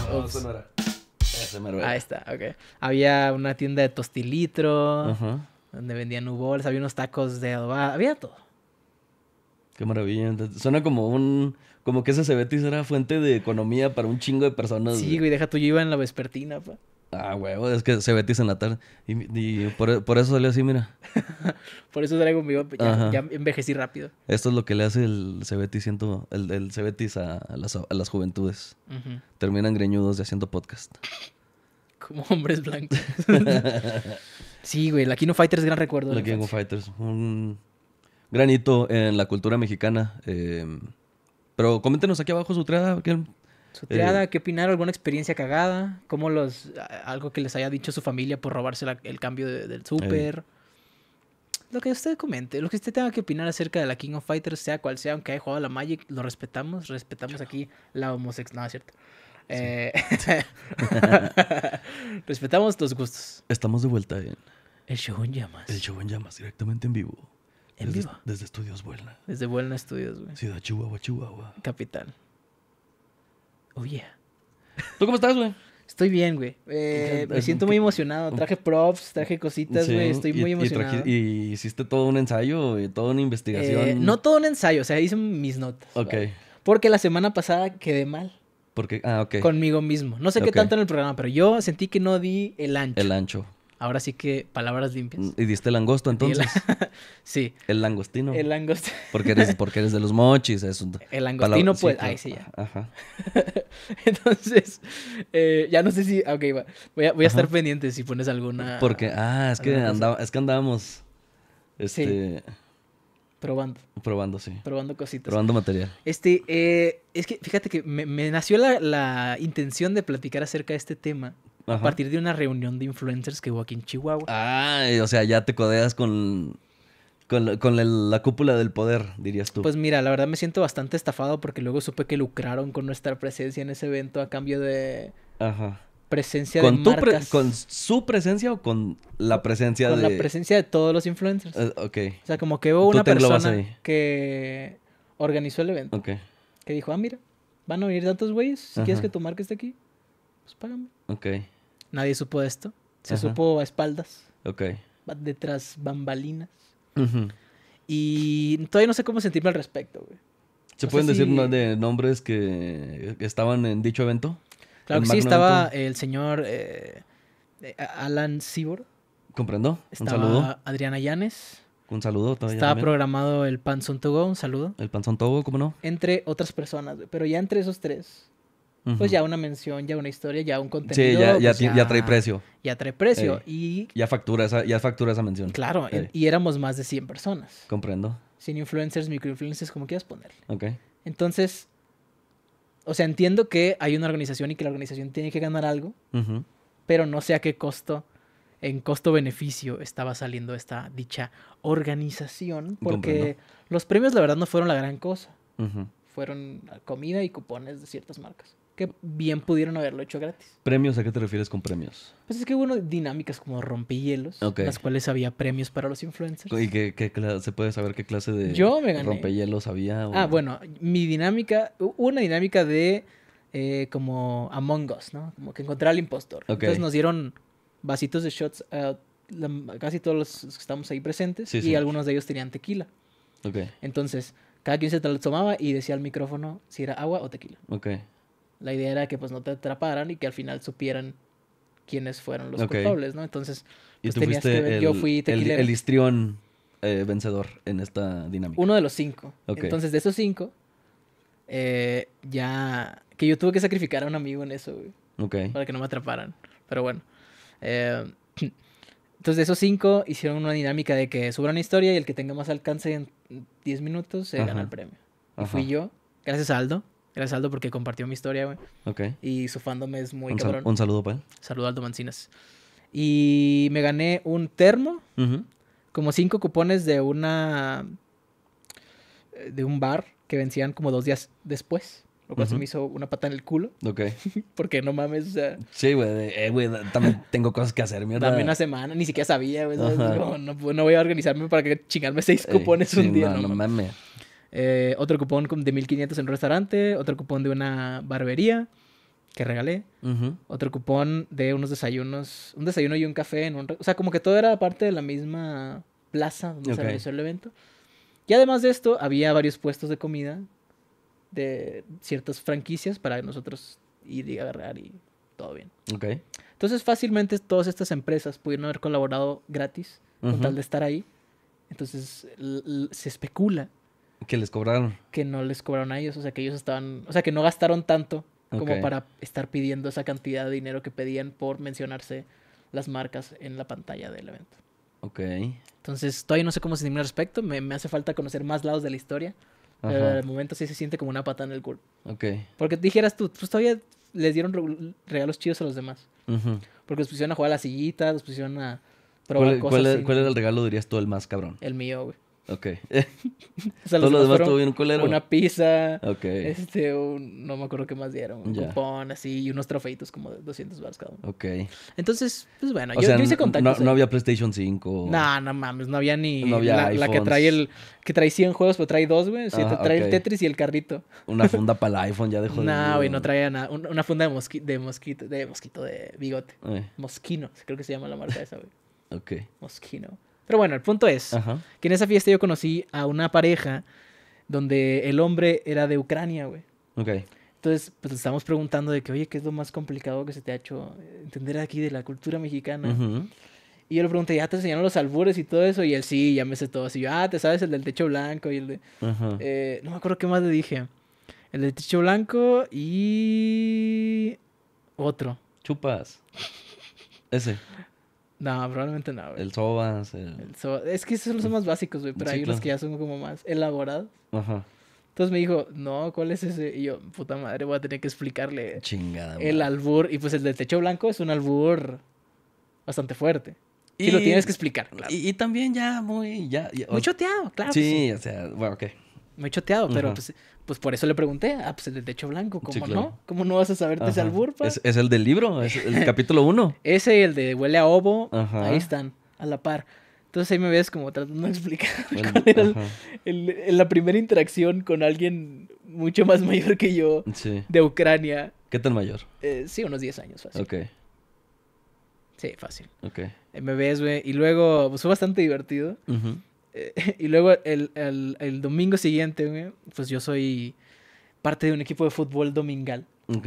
Ahí está, ok. Había una tienda de tostilitro. Donde vendían nuboles. Había unos tacos de adobada. Había todo. Qué maravilla. Suena como un. Como que ese Cebetis era fuente de economía para un chingo de personas. Sí, güey, deja tu yo iba en la vespertina, pa. Ah, güey. es que Cebetis en la tarde. Y, por, eso salió así, mira. por eso traigo mi Ya, envejecí rápido. Esto es lo que le hace el Cebetis, siento, el, Cebetis a, las, a, las, juventudes. Terminan greñudos y haciendo podcast. Como hombres blancos. sí, güey, la Kino Fighters, gran recuerdo. La, Kino Fighters. Un. Granito en la cultura mexicana. Em, pero coméntenos aquí abajo su triada. ¿qué, su triada, eh, ¿qué opinaron? ¿Alguna experiencia cagada? ¿Cómo los, algo que les haya dicho su familia por robarse el cambio del súper? Lo que usted comente, lo que usted tenga que opinar acerca de la King of Fighters, sea cual sea, aunque haya jugado la Magic, lo respetamos, respetamos aquí la homosexualidad, cierto. Eh, respetamos tus gustos. Estamos de vuelta en... El show en llamas. El show en llamas, directamente en vivo desde, Estudios Buena. Desde Buena Estudios, güey. Ciudad Chihuahua, Chihuahua. Capital. Oh, yeah. ¿Tú cómo estás, güey? Estoy bien, güey. Eh, me siento muy emocionado. Traje props, traje cositas, güey. Estoy muy emocionado. Y, hiciste todo un ensayo, y toda una investigación. Eh, no todo un ensayo, o sea, hice mis notas. Ok. Porque la semana pasada quedé mal. Porque, ah, ok. Conmigo mismo. No sé qué tanto en el programa, pero yo sentí que no di el ancho. El ancho. Ahora sí que palabras limpias. ¿Y diste el langosto entonces? sí. El langostino. El langostino. Porque eres, porque eres de los mochis. El langostino, pues. ahí sí, ya. Ajá. entonces, eh, ya no sé si. Ah, ok, Voy a, estar pendiente si pones alguna. Porque, ah, es que, andaba, es que andábamos. Este. Probando. Probando, sí. Probando cositas. Probando material. Este, eh, es que fíjate que me, nació la, la, intención de platicar acerca de este tema a partir de una reunión de influencers que hubo aquí en Chihuahua. Ah, o sea, ya te codeas con, con, la, cúpula del poder, dirías tú. Pues mira, la verdad me siento bastante estafado porque luego supe que lucraron con nuestra presencia en ese evento a cambio de... Presencia de tu marcas. ¿Con su presencia o con la presencia de...? Con la presencia de todos los influencers. Eh, o sea, como que hubo una persona que organizó el evento. Ok. Que dijo, ah, mira, van a venir tantos güeyes, si quieres que tu marca esté aquí, pues págame. Ok. Nadie supo esto. Se supo a espaldas. Ok. Detrás bambalinas. Y todavía no sé cómo sentirme al respecto, güey. ¿Se pueden decir de nombres que estaban en dicho evento? Claro que sí, estaba el señor eh, eh, Alan Seabor. Comprendo. un saludo. Adriana Yanes. Un saludo todavía. Estaba programado el Panzón Togo, un saludo. El Panzón Togo, ¿cómo no? Entre otras personas, Pero ya entre esos tres pues ya una mención, ya una historia, ya un contenido. Sí, pues ya, trae precio. Ya trae precio. Y... Ya, factura esa, ya factura esa mención. Claro, y éramos más de 100 personas. Comprendo. Sin influencers, microinfluencers, como quieras ponerle. Ok. Entonces, o sea, entiendo que hay una organización y que la organización tiene que ganar algo, pero no sé a qué costo, en costo-beneficio, estaba saliendo esta dicha organización, porque los premios, la verdad, no fueron la gran cosa. Fueron comida y cupones de ciertas marcas que bien pudieron haberlo hecho gratis. ¿Premios? ¿A qué te refieres con premios? Pues es que hubo dinámicas como rompehielos, las cuales había premios para los influencers. ¿Y qué, se puede saber qué clase de Yo rompehielos había? Ah, bueno, mi dinámica, una dinámica de eh, como Among Us, ¿no? Como que encontrar al impostor. Entonces nos dieron vasitos de shots a casi todos los que estamos ahí presentes y algunos de ellos tenían tequila. Entonces, cada quien se lo tomaba y decía al micrófono si era agua o tequila. Okay. La idea era que pues no te atraparan y que al final supieran quiénes fueron los culpables, ¿no? Entonces, pues, que yo fui el, el, histrión eh, vencedor en esta dinámica. Uno de los cinco. Entonces, de esos cinco, eh, ya. Que yo tuve que sacrificar a un amigo en eso, güey. Para que no me atraparan. Pero bueno. Eh, entonces, de esos cinco, hicieron una dinámica de que suban una historia y el que tenga más alcance en 10 minutos se gana el premio. Y fui yo, gracias a Aldo. Gracias Aldo porque compartió mi historia, güey. Ok. Y su fandom es muy un cabrón. un saludo para Saludo Aldo Mancinas. Y me gané un termo, como cinco cupones de una. Eh, de un bar que vencían como dos días después. Lo cual se me hizo una pata en el culo. Ok. porque no mames. O sea, sí, güey. Eh, güey, también tengo cosas que hacer, mierda. Dame una semana, ni siquiera sabía, güey. No, no, voy a organizarme para que chingarme seis cupones un día. No, mames. Eh, otro cupón de 1500 en un restaurante, otro cupón de una barbería que regalé, otro cupón de unos desayunos, un desayuno y un café en un... O sea, como que todo era parte de la misma plaza donde se realizó el evento. Y además de esto, había varios puestos de comida de ciertas franquicias para nosotros ir y agarrar y todo bien. Entonces, fácilmente todas estas empresas pudieron haber colaborado gratis con tal de estar ahí. Entonces, se especula que les cobraron. Que no les cobraron a ellos, o sea, que ellos estaban, o sea, que no gastaron tanto como para estar pidiendo esa cantidad de dinero que pedían por mencionarse las marcas en la pantalla del evento. Ok. Entonces, todavía no sé cómo sentirme al respecto, me, hace falta conocer más lados de la historia, pero al momento sí se siente como una patada en el culo. Ok. Porque dijeras tú, pues todavía les dieron regalos chidos a los demás. Porque los pusieron a jugar a la sillita, los pusieron a probar cosas. ¿Cuál era el regalo, dirías tú, el más cabrón? El mío, güey. Ok. demás Una pizza. Este, no me acuerdo qué más dieron. Un cupón, así, y unos trofeitos como de 200 bars cada uno. Ok. Entonces, pues bueno, yo, hice No, había PlayStation 5. No, no mames, no había ni no la, que trae el que trae 100 juegos, pero trae dos, güey. Sí, ah, trae el Tetris y el carrito. Una funda para el iPhone, ya dejó de. No, güey, no traía nada. Una, funda de, de mosquito, de mosquito, de bigote. Eh. Mosquino, creo que se llama la marca esa, güey. Ok. Mosquino. Pero bueno, el punto es que en esa fiesta yo conocí a una pareja donde el hombre era de Ucrania, güey. Ok. Entonces, pues le estábamos preguntando de que, oye, ¿qué es lo más complicado que se te ha hecho eh, entender aquí de la cultura mexicana? Y yo le pregunté, ¿ya ah, te enseñaron los albures y todo eso? Y él, sí, ya me sé todo. Así yo, ah, ¿te sabes el del techo blanco? Y el de... Eh, no me acuerdo qué más le dije. El del techo blanco y... Otro. Chupas. Ese. No, probablemente no, El Sobas. El... Es que esos son los más básicos, güey. Pero hay los que ya son como más elaborados. Ajá. Entonces me dijo, no, ¿cuál es ese? Y yo, puta madre, voy a tener que explicarle. Chingada, El albur. Y pues el del techo blanco es un albur bastante fuerte. Y lo tienes que explicar, claro. Y, también ya muy. Ya, Muy choteado, claro. Sí, sí, o sea, bueno, ok. Me he choteado, pero pues, pues, por eso le pregunté, ah, pues el de techo blanco, ¿cómo no? ¿Cómo no vas a saberte ese albur? ¿Es, el del libro, el capítulo uno? ese el de huele a ovo, ahí están, a la par. Entonces ahí me ves como tratando de explicar cuál era la primera interacción con alguien mucho más mayor que yo de Ucrania. ¿Qué tan mayor? Eh, sí, unos 10 años, fácil. Ok. Sí, fácil. Ok. me ves, güey. Y luego, pues, fue bastante divertido. Eh, y luego el, el, el domingo siguiente, pues yo soy parte de un equipo de fútbol domingal. Ok.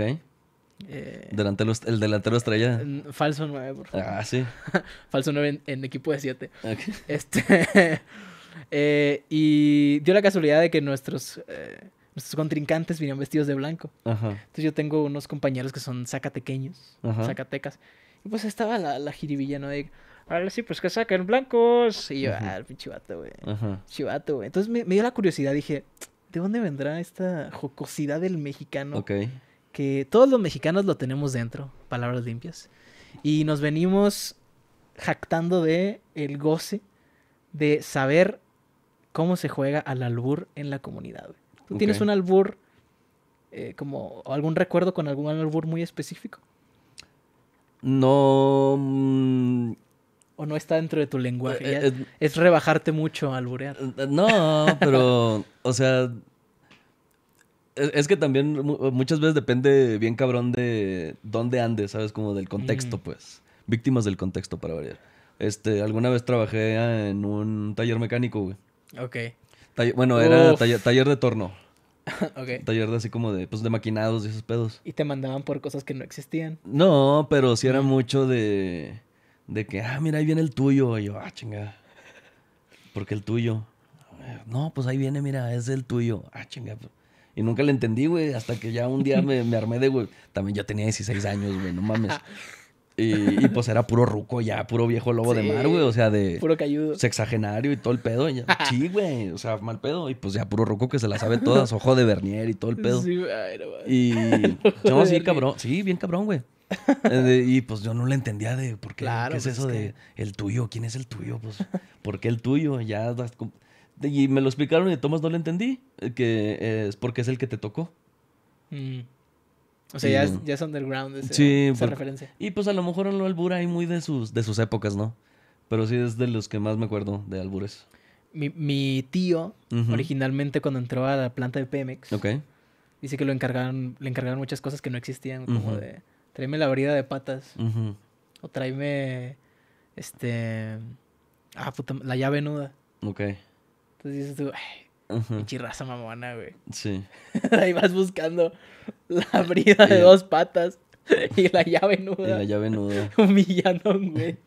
Eh, el delantero estrella. Falso 9, por favor. Ah, sí. falso 9 en, equipo de 7. Este, eh, y dio la casualidad de que nuestros, eh, nuestros contrincantes vinieron vestidos de blanco. Ajá. Entonces yo tengo unos compañeros que son zacatequeños, zacatecas. Y pues estaba la, la jiribilla, ¿no? De, Ahora sí, pues que sacan blancos. Y yo, ah, güey. Chivato, güey. Entonces me, dio la curiosidad, dije, ¿de dónde vendrá esta jocosidad del mexicano? Ok. Que todos los mexicanos lo tenemos dentro, palabras limpias. Y nos venimos jactando de el goce de saber cómo se juega al albur en la comunidad. Güey. ¿Tú tienes un albur eh, como algún recuerdo con algún albur muy específico? No, mm, o no está dentro de tu lenguaje. Eh, eh, es rebajarte mucho al burear. Eh, no, pero, o sea, e-, es que también muchas veces depende bien cabrón de dónde andes, ¿sabes? Como del contexto, mm. pues. Víctimas del contexto, para variar. Este, alguna vez trabajé en un taller mecánico, güey. Ok. bueno, era taller, de torno. Okay. Taller de así como de, pues, de maquinados y esos pedos. Y te mandaban por cosas que no existían. No, pero sí era mm. mucho de de que, ah, mira, ahí viene el tuyo. Y yo, ah, chinga. Porque el tuyo. No, pues ahí viene, mira, es el tuyo. Ah, chinga. Pues". Y nunca le entendí, güey, hasta que ya un día me, armé de, güey. También yo tenía 16 años, güey, no mames. Y, pues era puro ruco ya, puro viejo lobo de mar, güey. O sea, de. Puro cayudo. Sexagenario y todo el pedo. Ya. sí, güey. O sea, mal pedo. Y pues ya puro ruco que se la sabe todas. Ojo de Bernier y todo el pedo. Sí, y. sí, cabrón. Sí, bien cabrón, güey y pues yo no le entendía de por qué, pues, es eso de el tuyo, quién es el tuyo, pues, ¿por qué el tuyo? Ya, y me lo explicaron y Tomás no le entendí, eh, que eh, es porque es el que te tocó. Mm. O sea, ya, es, ya es underground esa referencia. Y pues a lo mejor lo albura hay muy de sus, de sus épocas, ¿no? Pero sí es de los que más me acuerdo de albures. Mi, mi tío, originalmente cuando entró a la planta de Pemex, dice que lo encargaron, le encargaron muchas cosas que no existían, como de tráeme la brida de patas. O tráeme, este, ah, puta, la llave nuda. Ok. Entonces dices tú, ay, uh mamona, güey. Sí. Ahí vas buscando la brida de dos patas y la llave nuda. Y la llave nuda. Humillando güey.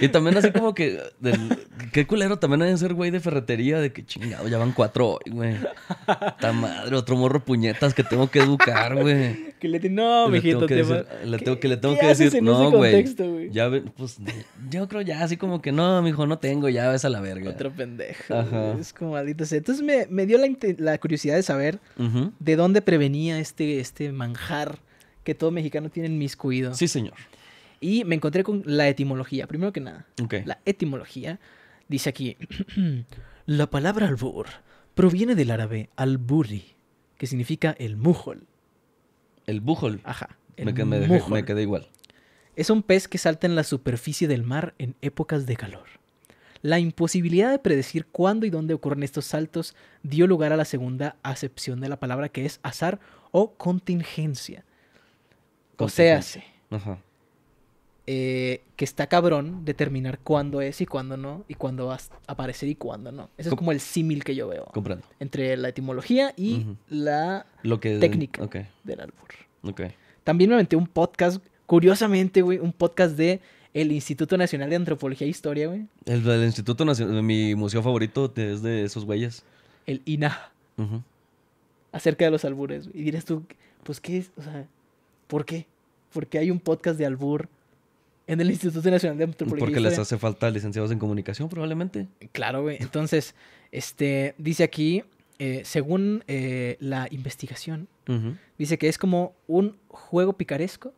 y también así como que qué culero también hay de ser güey de ferretería de que chingado ya van cuatro hoy güey. Ta madre, otro morro puñetas que tengo que educar, güey que le no, mijito, tengo que, le tengo que decir, no, güey. yo creo ya así como que no, mijo, no tengo ya ves a la verga. Otro pendejo. Es como maldito Entonces me, dio la, curiosidad de saber de dónde prevenía este, este manjar que todo mexicano tiene miscuido. Sí, señor. Y me encontré con la etimología, primero que nada. La etimología dice aquí: La palabra albur proviene del árabe alburi, que significa el mujol el bujol. Ajá. me, me, quedé igual. Es un pez que salta en la superficie del mar en épocas de calor. La imposibilidad de predecir cuándo y dónde ocurren estos saltos dio lugar a la segunda acepción de la palabra que es azar o contingencia. contingencia. Ajá. Eh, que está cabrón determinar cuándo es y cuándo no, y cuándo va a aparecer y cuándo no. Ese es como el símil que yo veo. Comprendo. Entre la etimología y la técnica del albur. También me aventé un podcast, curiosamente, güey, un podcast de el Instituto Nacional de Antropología e Historia, güey. El del Instituto Nacional, mi museo favorito es de esos güeyes. El INAH. Acerca de los albures. Y dirás tú, pues, ¿qué es? O sea, ¿por qué? Porque hay un podcast de albur en el Instituto Nacional de Antropología. Porque les hace falta licenciados en comunicación, probablemente. Claro, güey. Entonces, este, dice aquí, eh, según eh, la investigación, dice que es como un juego picaresco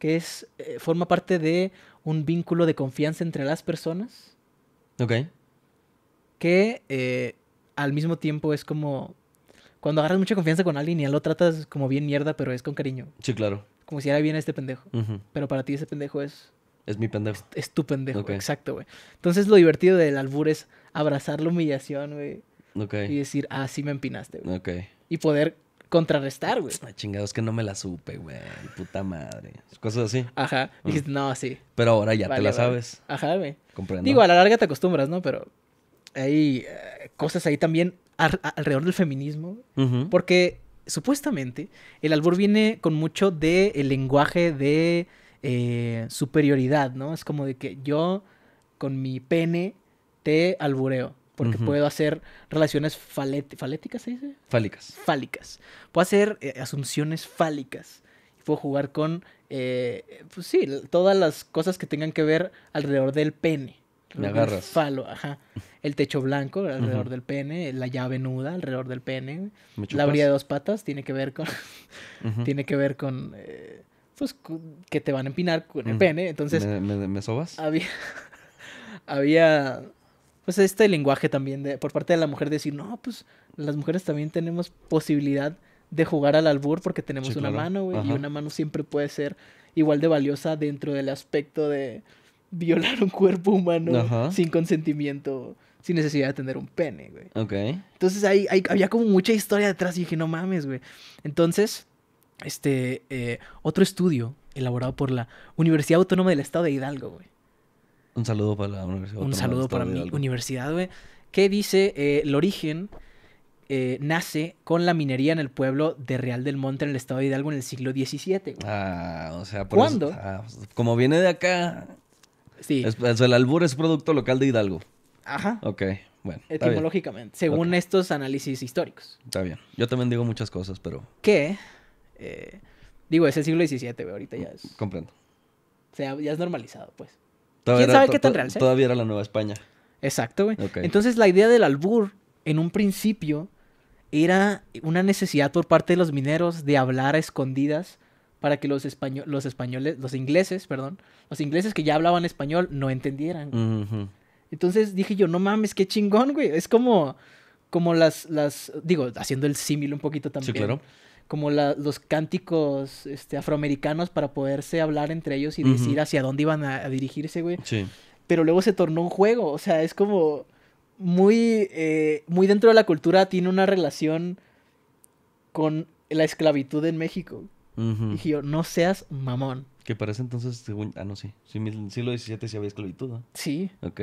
que es, eh, forma parte de un vínculo de confianza entre las personas. Ok. Que al mismo tiempo es como cuando agarras mucha confianza con alguien y ya lo tratas como bien mierda, pero es con cariño. Sí, claro. Como si era bien este pendejo. Pero para ti ese pendejo es es mi pendejo. Es, tu pendejo, exacto, güey. Entonces lo divertido del albur es abrazar la humillación, güey. Ok. Y decir, ah, sí me empinaste, güey. Ok. Y poder contrarrestar, güey. Ay, ah, que no me la supe, güey. Puta madre. Cosas así. Ajá. Mm. no, sí. Pero ahora ya te la sabes. Ajá, güey. Comprendo. Digo, a la larga te acostumbras, ¿no? Pero hay eh, cosas ahí también alrededor del feminismo. Porque supuestamente el albur viene con mucho de lenguaje de eh, superioridad, ¿no? Es como de que yo con mi pene te albureo. Porque puedo hacer relaciones faléticas, ¿se dice? Fálicas. Fálicas. Puedo hacer eh, asunciones fálicas. Puedo jugar con, eh, pues sí, todas las cosas que tengan que ver alrededor del pene. Me agarras. Falo, ajá. El techo blanco alrededor del pene, la llave nuda alrededor del pene. La abría de dos patas tiene que ver con, tiene que ver con pues que te van a empinar con el mm. pene. Entonces. ¿Me, sobas? Había. había. Pues este lenguaje también de, por parte de la mujer de decir, no, pues las mujeres también tenemos posibilidad de jugar al albur porque tenemos una mano, güey. Y una mano siempre puede ser igual de valiosa dentro del aspecto de violar un cuerpo humano sin consentimiento, sin necesidad de tener un pene, güey. Ok. Entonces ahí, había como mucha historia detrás y dije, no mames, güey. Entonces este, eh, otro estudio elaborado por la Universidad Autónoma del Estado de Hidalgo, güey. Un saludo para la Universidad Autónoma Un saludo para mi universidad, güey. Que dice, eh, el origen eh, nace con la minería en el pueblo de Real del Monte, en el estado de Hidalgo, en el siglo XVII. Güey. Ah, o sea, por ¿Cuándo? Eso, ah, como viene de acá. Sí. el albur es producto local de Hidalgo. Ajá. Ok, bueno. Etimológicamente, según estos análisis históricos. Está bien. Yo también digo muchas cosas, pero. ¿Qué? Eh, digo, es el siglo XVII, ahorita ya es... Comprendo. O sea, ya es normalizado, pues. Todavía ¿Quién sabe qué tan real Todavía era la Nueva España. Exacto, güey. Entonces la idea del albur, en un principio, era una necesidad por parte de los mineros de hablar a escondidas para que los, español, los españoles, los ingleses, perdón, los ingleses que ya hablaban español no entendieran. Entonces dije yo, no mames, qué chingón, güey. Es como, como las, las, digo, haciendo el símil un poquito también. Sí, claro como los cánticos este, afroamericanos para poderse hablar entre ellos y decir hacia dónde iban a, dirigirse, güey. Sí. Pero luego se tornó un juego, o sea, es como muy, eh, muy dentro de la cultura tiene una relación con la esclavitud en México. Dije yo, no seas mamón. Que parece entonces, ah, no, sí, sí, siglo XVII sí había esclavitud, Sí. Ok.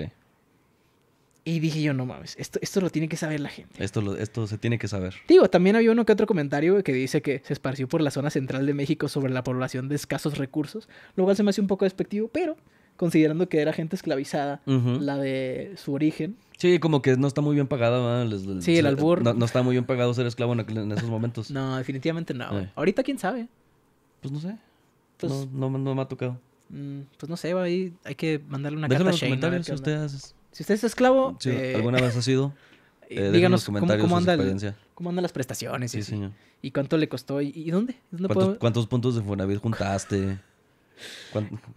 Y dije yo, no mames, esto, lo tiene que saber la gente. Esto, esto se tiene que saber. Digo, también había uno que otro comentario que dice que se esparció por la zona central de México sobre la población de escasos recursos, lo cual se me hace un poco despectivo, pero considerando que era gente esclavizada, la de su origen. Sí, como que no está muy bien pagada. sí, el albur. No, está muy bien pagado ser esclavo en, esos momentos. no, definitivamente no. Eh. Ahorita quién sabe. Pues no sé. Pues no, no, me ha tocado. Mm, pues no sé, ahí hay que mandarle una carta a los comentarios si si usted es esclavo. Eh, ¿Alguna vez ha sido? Eh, díganos cómo, andan las prestaciones. y, señor. y, cuánto le costó y, dónde. ¿Cuántos, puntos de Fonavit juntaste?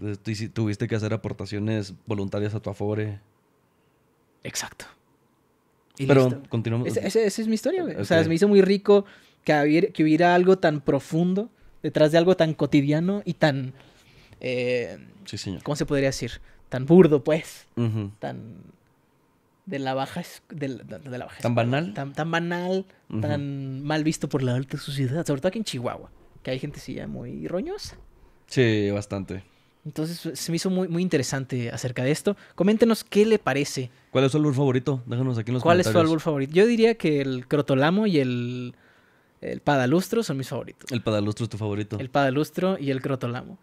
Eh, ¿Tuviste que hacer aportaciones voluntarias a tu Afore? Exacto. Pero continuamos. Esa, es mi historia, güey. O sea, me hizo muy rico que, hubiera, algo tan profundo detrás de algo tan cotidiano y tan... sí, señor. ¿Cómo se podría decir? tan burdo, pues, tan de la baja, de, ¿Tan, banal? Tan, tan banal, tan mal visto por la alta sociedad, sobre todo aquí en Chihuahua, que hay gente sí ya muy roñosa. Sí, bastante. Entonces se me hizo muy, muy interesante acerca de esto. Coméntenos qué le parece. ¿Cuál es su álbum favorito? Déjanos aquí en los comentarios. ¿Cuál es su álbum favorito? Yo diría que el crotolamo y el, el padalustro son mis favoritos. El padalustro es tu favorito. El padalustro y el crotolamo.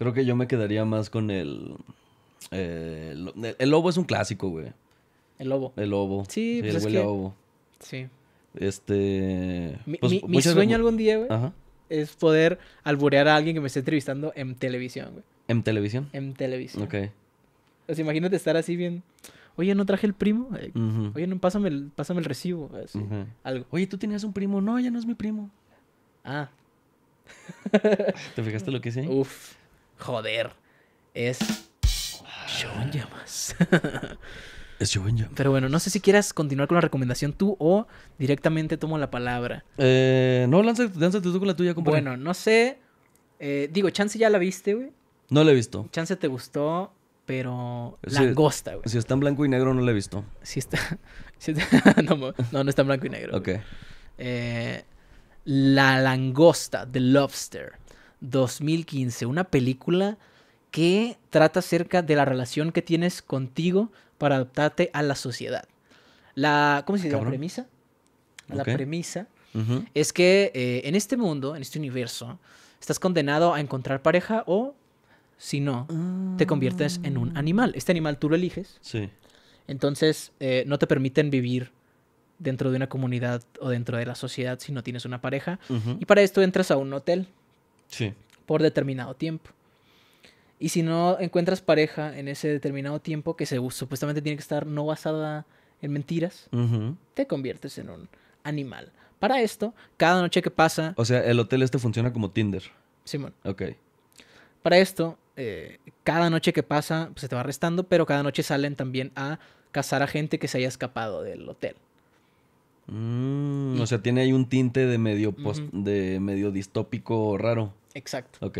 Creo que yo me quedaría más con eh, el. el, lobo es un clásico, güey. El lobo. El lobo. Sí, sí pues el huele que... lobo. Sí. Este. Mi, pues, sueño algún día, güey, es poder alburear a alguien que me esté entrevistando en televisión, güey. ¿En televisión? En televisión. Ok. O sea, imagínate estar así bien. Oye, no traje el primo. Eh, Oye, no, pásame el, el recibo. Algo. Oye, tú tenías un primo. No, ya no es mi primo. Ah. ¿Te fijaste lo que hice? Uf. Joder. Es Show en llamas. es Show en Pero bueno, no sé si quieras continuar con la recomendación tú o directamente tomo la palabra. Eh, no, lánzate, tú con la tuya, Bueno, no sé. Eh, digo, Chance ya la viste, güey. No la he visto. Chance te gustó, pero langosta, güey. Si está en blanco y negro, no la he visto. Si está. no, no, está en blanco y negro. ok. Eh, la langosta, The Lobster. 2015, una película que trata acerca de la relación que tienes contigo para adaptarte a la sociedad. La, ¿Cómo se dice? La premisa. La premisa es que eh, en este mundo, en este universo, estás condenado a encontrar pareja o, si no, te conviertes en un ah. animal. Este animal tú lo eliges. Sí. Entonces, eh, no te permiten vivir dentro de una comunidad o dentro de la sociedad si no tienes una pareja. Y para esto entras a un hotel Sí. Por determinado tiempo. Y si no encuentras pareja en ese determinado tiempo, que se, supuestamente tiene que estar no basada en mentiras, te conviertes en un animal. Para esto, cada noche que pasa... O sea, el hotel este funciona como Tinder. Simón. Ok. Para esto, eh, cada noche que pasa pues, se te va arrestando, pero cada noche salen también a cazar a gente que se haya escapado del hotel. Mm, o sea, tiene ahí un tinte de medio, post, de medio distópico raro. Exacto. Ok.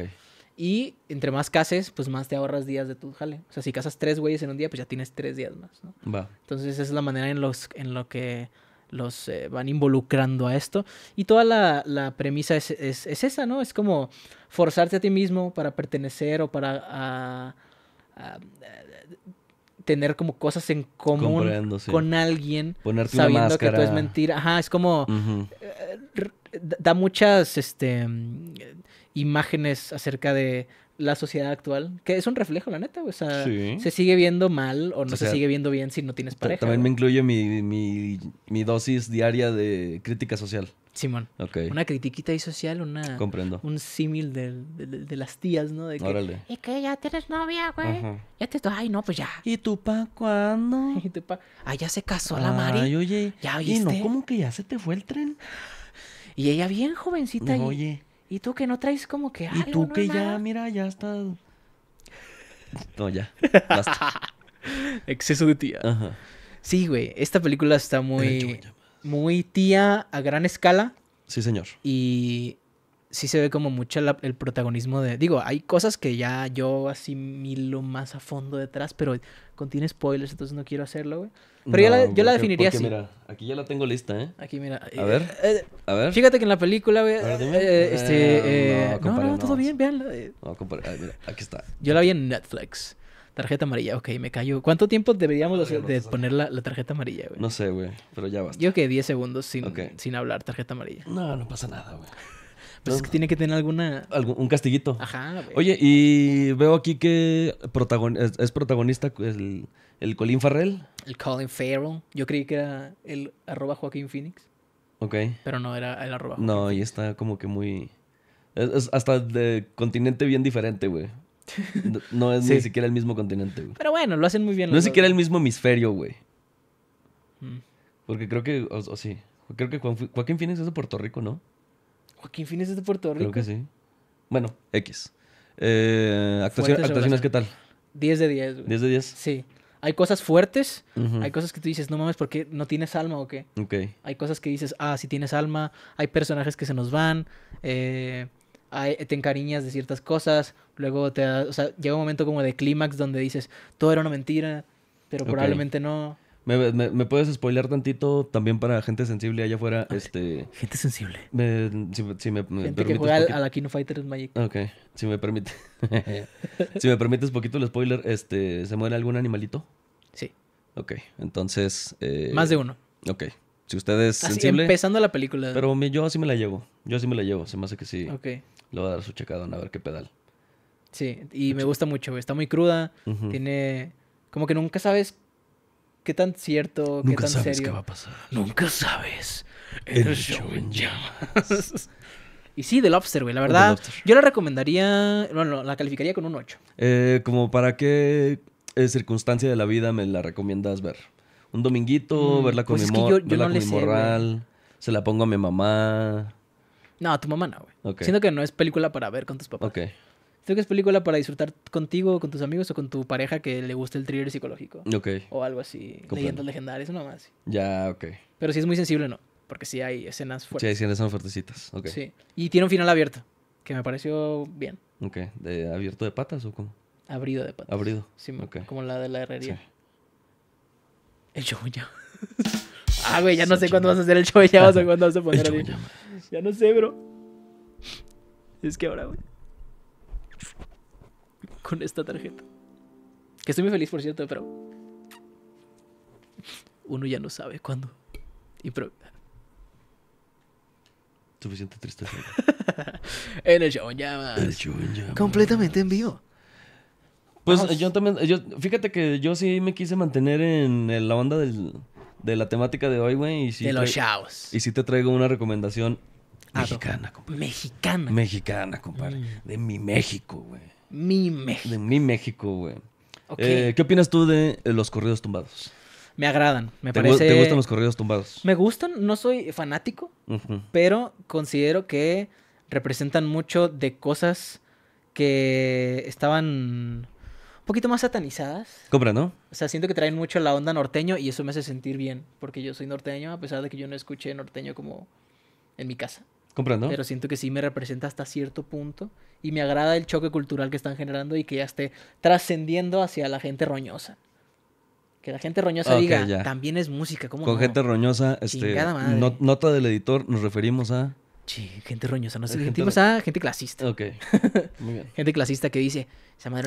Y entre más cases, pues más te ahorras días de tu jale. O sea, si casas tres güeyes en un día, pues ya tienes tres días más, ¿no? Va. Entonces, esa es la manera en, los, en lo que los eh, van involucrando a esto. Y toda la, premisa es, esa, ¿no? Es como forzarte a ti mismo para pertenecer o para tener como cosas en común con alguien. Ponerte sabiendo una que tú es mentira. Ajá, es como... Eh, da muchas, este imágenes acerca de la sociedad actual, que es un reflejo, la neta, o sea, se sigue viendo mal o no se sigue viendo bien si no tienes pareja. También me incluye mi, mi, mi, dosis diaria de crítica social. Simón. Okay. Una critiquita y social, una... Comprendo. Un símil de, las tías, ¿no? De que, Órale. ¿Y que ya tienes novia, güey? Ya te... estoy. Ay, no, pues ya. ¿Y tú pa' cuándo? Ay, Ah, ya se casó la Mari. Ay, oye. ¿Ya oíste? ¿Y no, cómo que ya se te fue el tren? Y ella bien jovencita. oye. ¿Y tú que no traes como que algo? Y tú que ya, mira, ya está. No, ya. Basta. Exceso de tía. Ajá. Sí, güey. Esta película está muy. Muy tía a gran escala. Sí, señor. Y sí se ve como mucho el protagonismo de. Digo, hay cosas que ya yo asimilo más a fondo detrás, pero contiene spoilers, entonces no quiero hacerlo, güey. Pero yo, la, yo la, definiría así. Mira, aquí ya la tengo lista, ¿eh? Aquí, mira. A eh, ver. Eh, a ver. Fíjate que en la película, güey. Eh, este. no, no, todo bien, vean No, mira, aquí está. Yo la vi en Netflix. Tarjeta amarilla, ok, me cayó ¿Cuánto tiempo deberíamos ah, de, poner la, tarjeta amarilla, güey? No sé, güey, pero ya basta. Yo que 10 segundos sin, sin hablar tarjeta amarilla. No, no pasa nada, güey. Pues es que tiene que tener alguna. Algún, un castillito. Ajá, Oye, y veo aquí que es, protagonista el, el, Colin Farrell. El Colin Farrell. Yo creí que era el arroba Joaquín Phoenix. Ok. Pero no era el arroba. no, y está como que muy. Es, hasta de continente bien diferente, güey. No, es ni siquiera el mismo continente, güey. Pero bueno, lo hacen muy bien. No es siquiera el mismo hemisferio, güey. Mm. Porque creo que, o, sí, creo que Joaquín Phoenix es de Puerto Rico, ¿no? Joaquín Fines es de Puerto Rico. Creo que sí. Bueno, X. Eh, actuaciones, ¿qué tal? 10 de 10. Güey. 10 de 10. Sí. Hay cosas fuertes, hay cosas que tú dices, no mames, porque no tienes alma o qué? Okay. Hay cosas que dices, ah, sí tienes alma, hay personajes que se nos van, eh, te encariñas de ciertas cosas, luego te, o sea, llega un momento como de clímax donde dices, todo era una mentira, pero probablemente no. Me, puedes spoilear tantito también para gente sensible allá afuera. Este, gente sensible. si, me, gente que juega al, Magic. Ok, si me permite. Eh. si me permites poquito el spoiler, este, ¿se muere algún animalito? Sí. Ok, entonces. Eh, Más de uno. Ok. Si ustedes es sensible. Empezando la película. Pero yo así me la llevo. Yo así me la llevo. Se me hace que sí. Ok. Le voy a dar su checadón a ver qué pedal. Sí, y me gusta mucho. Está muy cruda. Tiene. Como que nunca sabes qué tan cierto, Nunca qué tan sabes Qué va a pasar. Nunca sabes. El, show en llamas. y sí, The Lobster, güey. La verdad, yo la recomendaría. Bueno, la calificaría con un 8. Eh, como para qué eh, circunstancia de la vida me la recomiendas ver. Un dominguito, mm, verla con pues mi, yo, yo con mi moral. se la pongo a mi mamá. No, a tu mamá no, güey. Siento que no es película para ver con tus papás. Ok. Creo que es película para disfrutar contigo, con tus amigos o con tu pareja que le guste el thriller psicológico. Ok. O algo así. Leyendas legendarias, nomás Ya, ok. Pero si es muy sensible, no. Porque sí hay escenas fuertes. Sí, hay escenas son fuertecitas. Ok. Sí. Y tiene un final abierto, que me pareció bien. Ok. ¿De abierto de patas o cómo? Abrido de patas. Abrido. Sí, como la de la herrería. El show-ya. ah, güey, ya no sé cuándo vas a hacer el show-ya o cuándo vas a poner el Ya no sé, bro. Es que ahora, güey. con esta tarjeta. Que estoy muy feliz, por cierto, pero uno ya no sabe cuándo. Y Suficiente tristeza. en el show en El show Completamente en vivo. Pues yo también, yo, fíjate que yo sí me quise mantener en, la onda de la temática de hoy, güey. Y sí de los Y si te traigo una recomendación Mexicana, compadre. Mexicana. Mexicana, compadre. Mm. De mi México, güey. Mi México. De mi México, güey. Eh, ¿Qué opinas tú de eh, los corridos tumbados? Me agradan, me ¿Te parece. ¿Te gustan los corridos tumbados? Me gustan, no soy fanático, pero considero que representan mucho de cosas que estaban un poquito más satanizadas. Compra, ¿no? O sea, siento que traen mucho la onda norteño y eso me hace sentir bien, porque yo soy norteño, a pesar de que yo no escuché norteño como en mi casa. Comprendo. Pero siento que sí me representa hasta cierto punto y me agrada el choque cultural que están generando y que ya esté trascendiendo hacia la gente roñosa. Que la gente roñosa diga, también es música, ¿cómo Con gente roñosa, este, nota del editor, nos referimos a... Sí, gente roñosa, nos referimos gente... a gente clasista. Ok, muy bien. gente clasista que dice,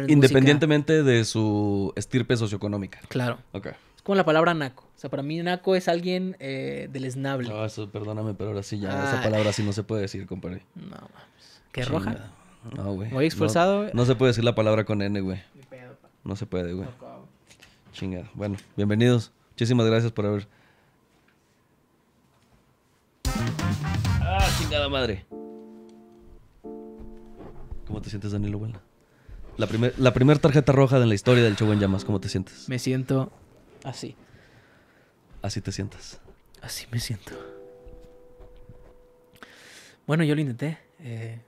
Independientemente de su estirpe socioeconómica. Claro. Ok como la palabra naco. O sea, para mí naco es alguien eh, del esnable. No, ah, eso, perdóname, pero ahora sí ya, esa palabra sí no se puede decir, compadre. No, mames. ¿Qué roja? No, güey. ¿Voy expulsado? No, no, se puede decir la palabra con N, güey. No se puede, güey. Chingado. Bueno, bienvenidos. Muchísimas gracias por haber... ¡Ah, chingada madre! ¿Cómo te sientes, Danilo, güey? La primera la primer tarjeta roja en la historia del show en llamas, ¿cómo te sientes? Me siento Así. Así te sientas. Así me siento. Bueno, yo lo intenté. Eh,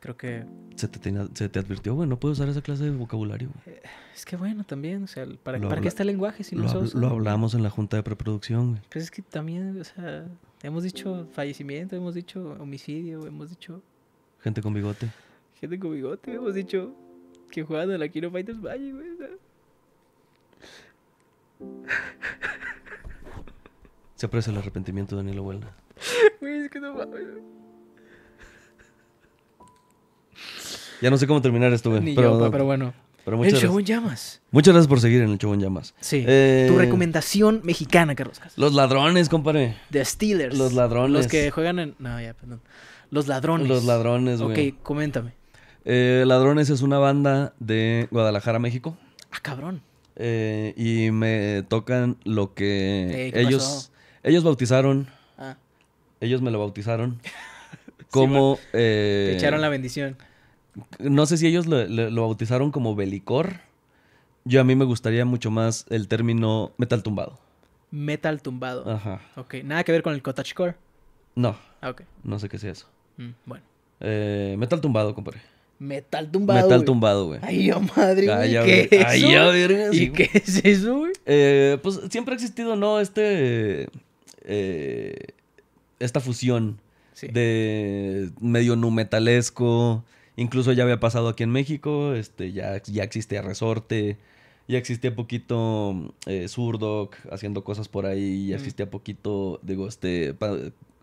creo que... Se te, advirtió, güey, no puedo usar esa clase de vocabulario. Eh, es que bueno, también, o sea, ¿para, ¿para qué está el lenguaje si no lo, hablamos en la junta de preproducción, güey. Pues es que también, o sea, hemos dicho fallecimiento, hemos dicho homicidio, hemos dicho Gente con bigote. gente con bigote, hemos dicho que jugando en la Kino Fighters Valley, güey. Se aprecia el arrepentimiento de Daniel Abuela. Ya no sé cómo terminar esto, güey. pero, bueno. Pero el llamas. Muchas gracias por seguir en el show llamas. Eh, tu recomendación mexicana, Carlos. Los ladrones, compadre. The Steelers. Los ladrones. Los que juegan en. No, ya, perdón. Los ladrones. Los ladrones, güey. Ok, coméntame. Eh, ladrones es una banda de Guadalajara, México. Ah, cabrón. Eh, y me tocan lo que eh, ellos, ellos bautizaron. Ah. Ellos me lo bautizaron. como... Te eh, echaron la bendición. No sé si ellos lo, bautizaron como belicor. Yo a mí me gustaría mucho más el término metal tumbado. Metal tumbado. Ajá. Ok. Nada que ver con el cottagecore. No. Ah, No sé qué sea eso. Mm, bueno. metal tumbado, compadre. Metal tumbado. Metal tumbado, güey. Ay, yo madre. ¿Qué es eso? ¿Y qué es eso, güey? Eh, pues siempre ha existido, ¿no? Este. Eh, esta fusión de medio metalesco. Incluso ya había pasado aquí en México. Este, ya, ya existía Resorte. Ya existía poquito eh, Surdoc haciendo cosas por ahí. Ya mm. existía poquito, digo, este,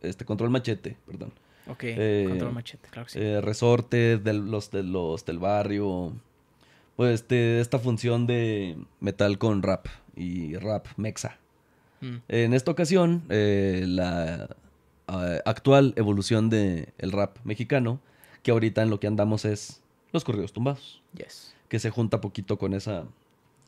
este control machete, perdón. Ok, eh, control machete, claro sí. Eh, de los, de los del barrio. Pues este, esta función de metal con rap y rap mexa. Mm. En esta ocasión, eh, la ah, actual evolución del el rap mexicano, que ahorita en lo que andamos es los corridos tumbados. Yes. Que se junta poquito con esa,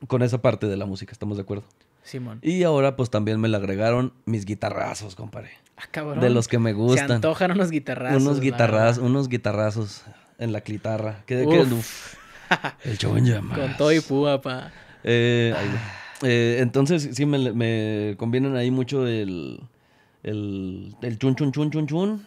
con esa parte de la música, ¿estamos de acuerdo? Simón. Y ahora pues también me le agregaron mis guitarrazos, compadre. Ah, cabrón. De los que me gustan. Se antojan unos guitarrazos. Unos guitarrazos, unos guitarrazos en la guitarra. Que, El chabón llama. Con todo y púa, pa. Eh, eh, entonces, sí, me, me convienen ahí mucho el, el, el chun chun chun chun chun.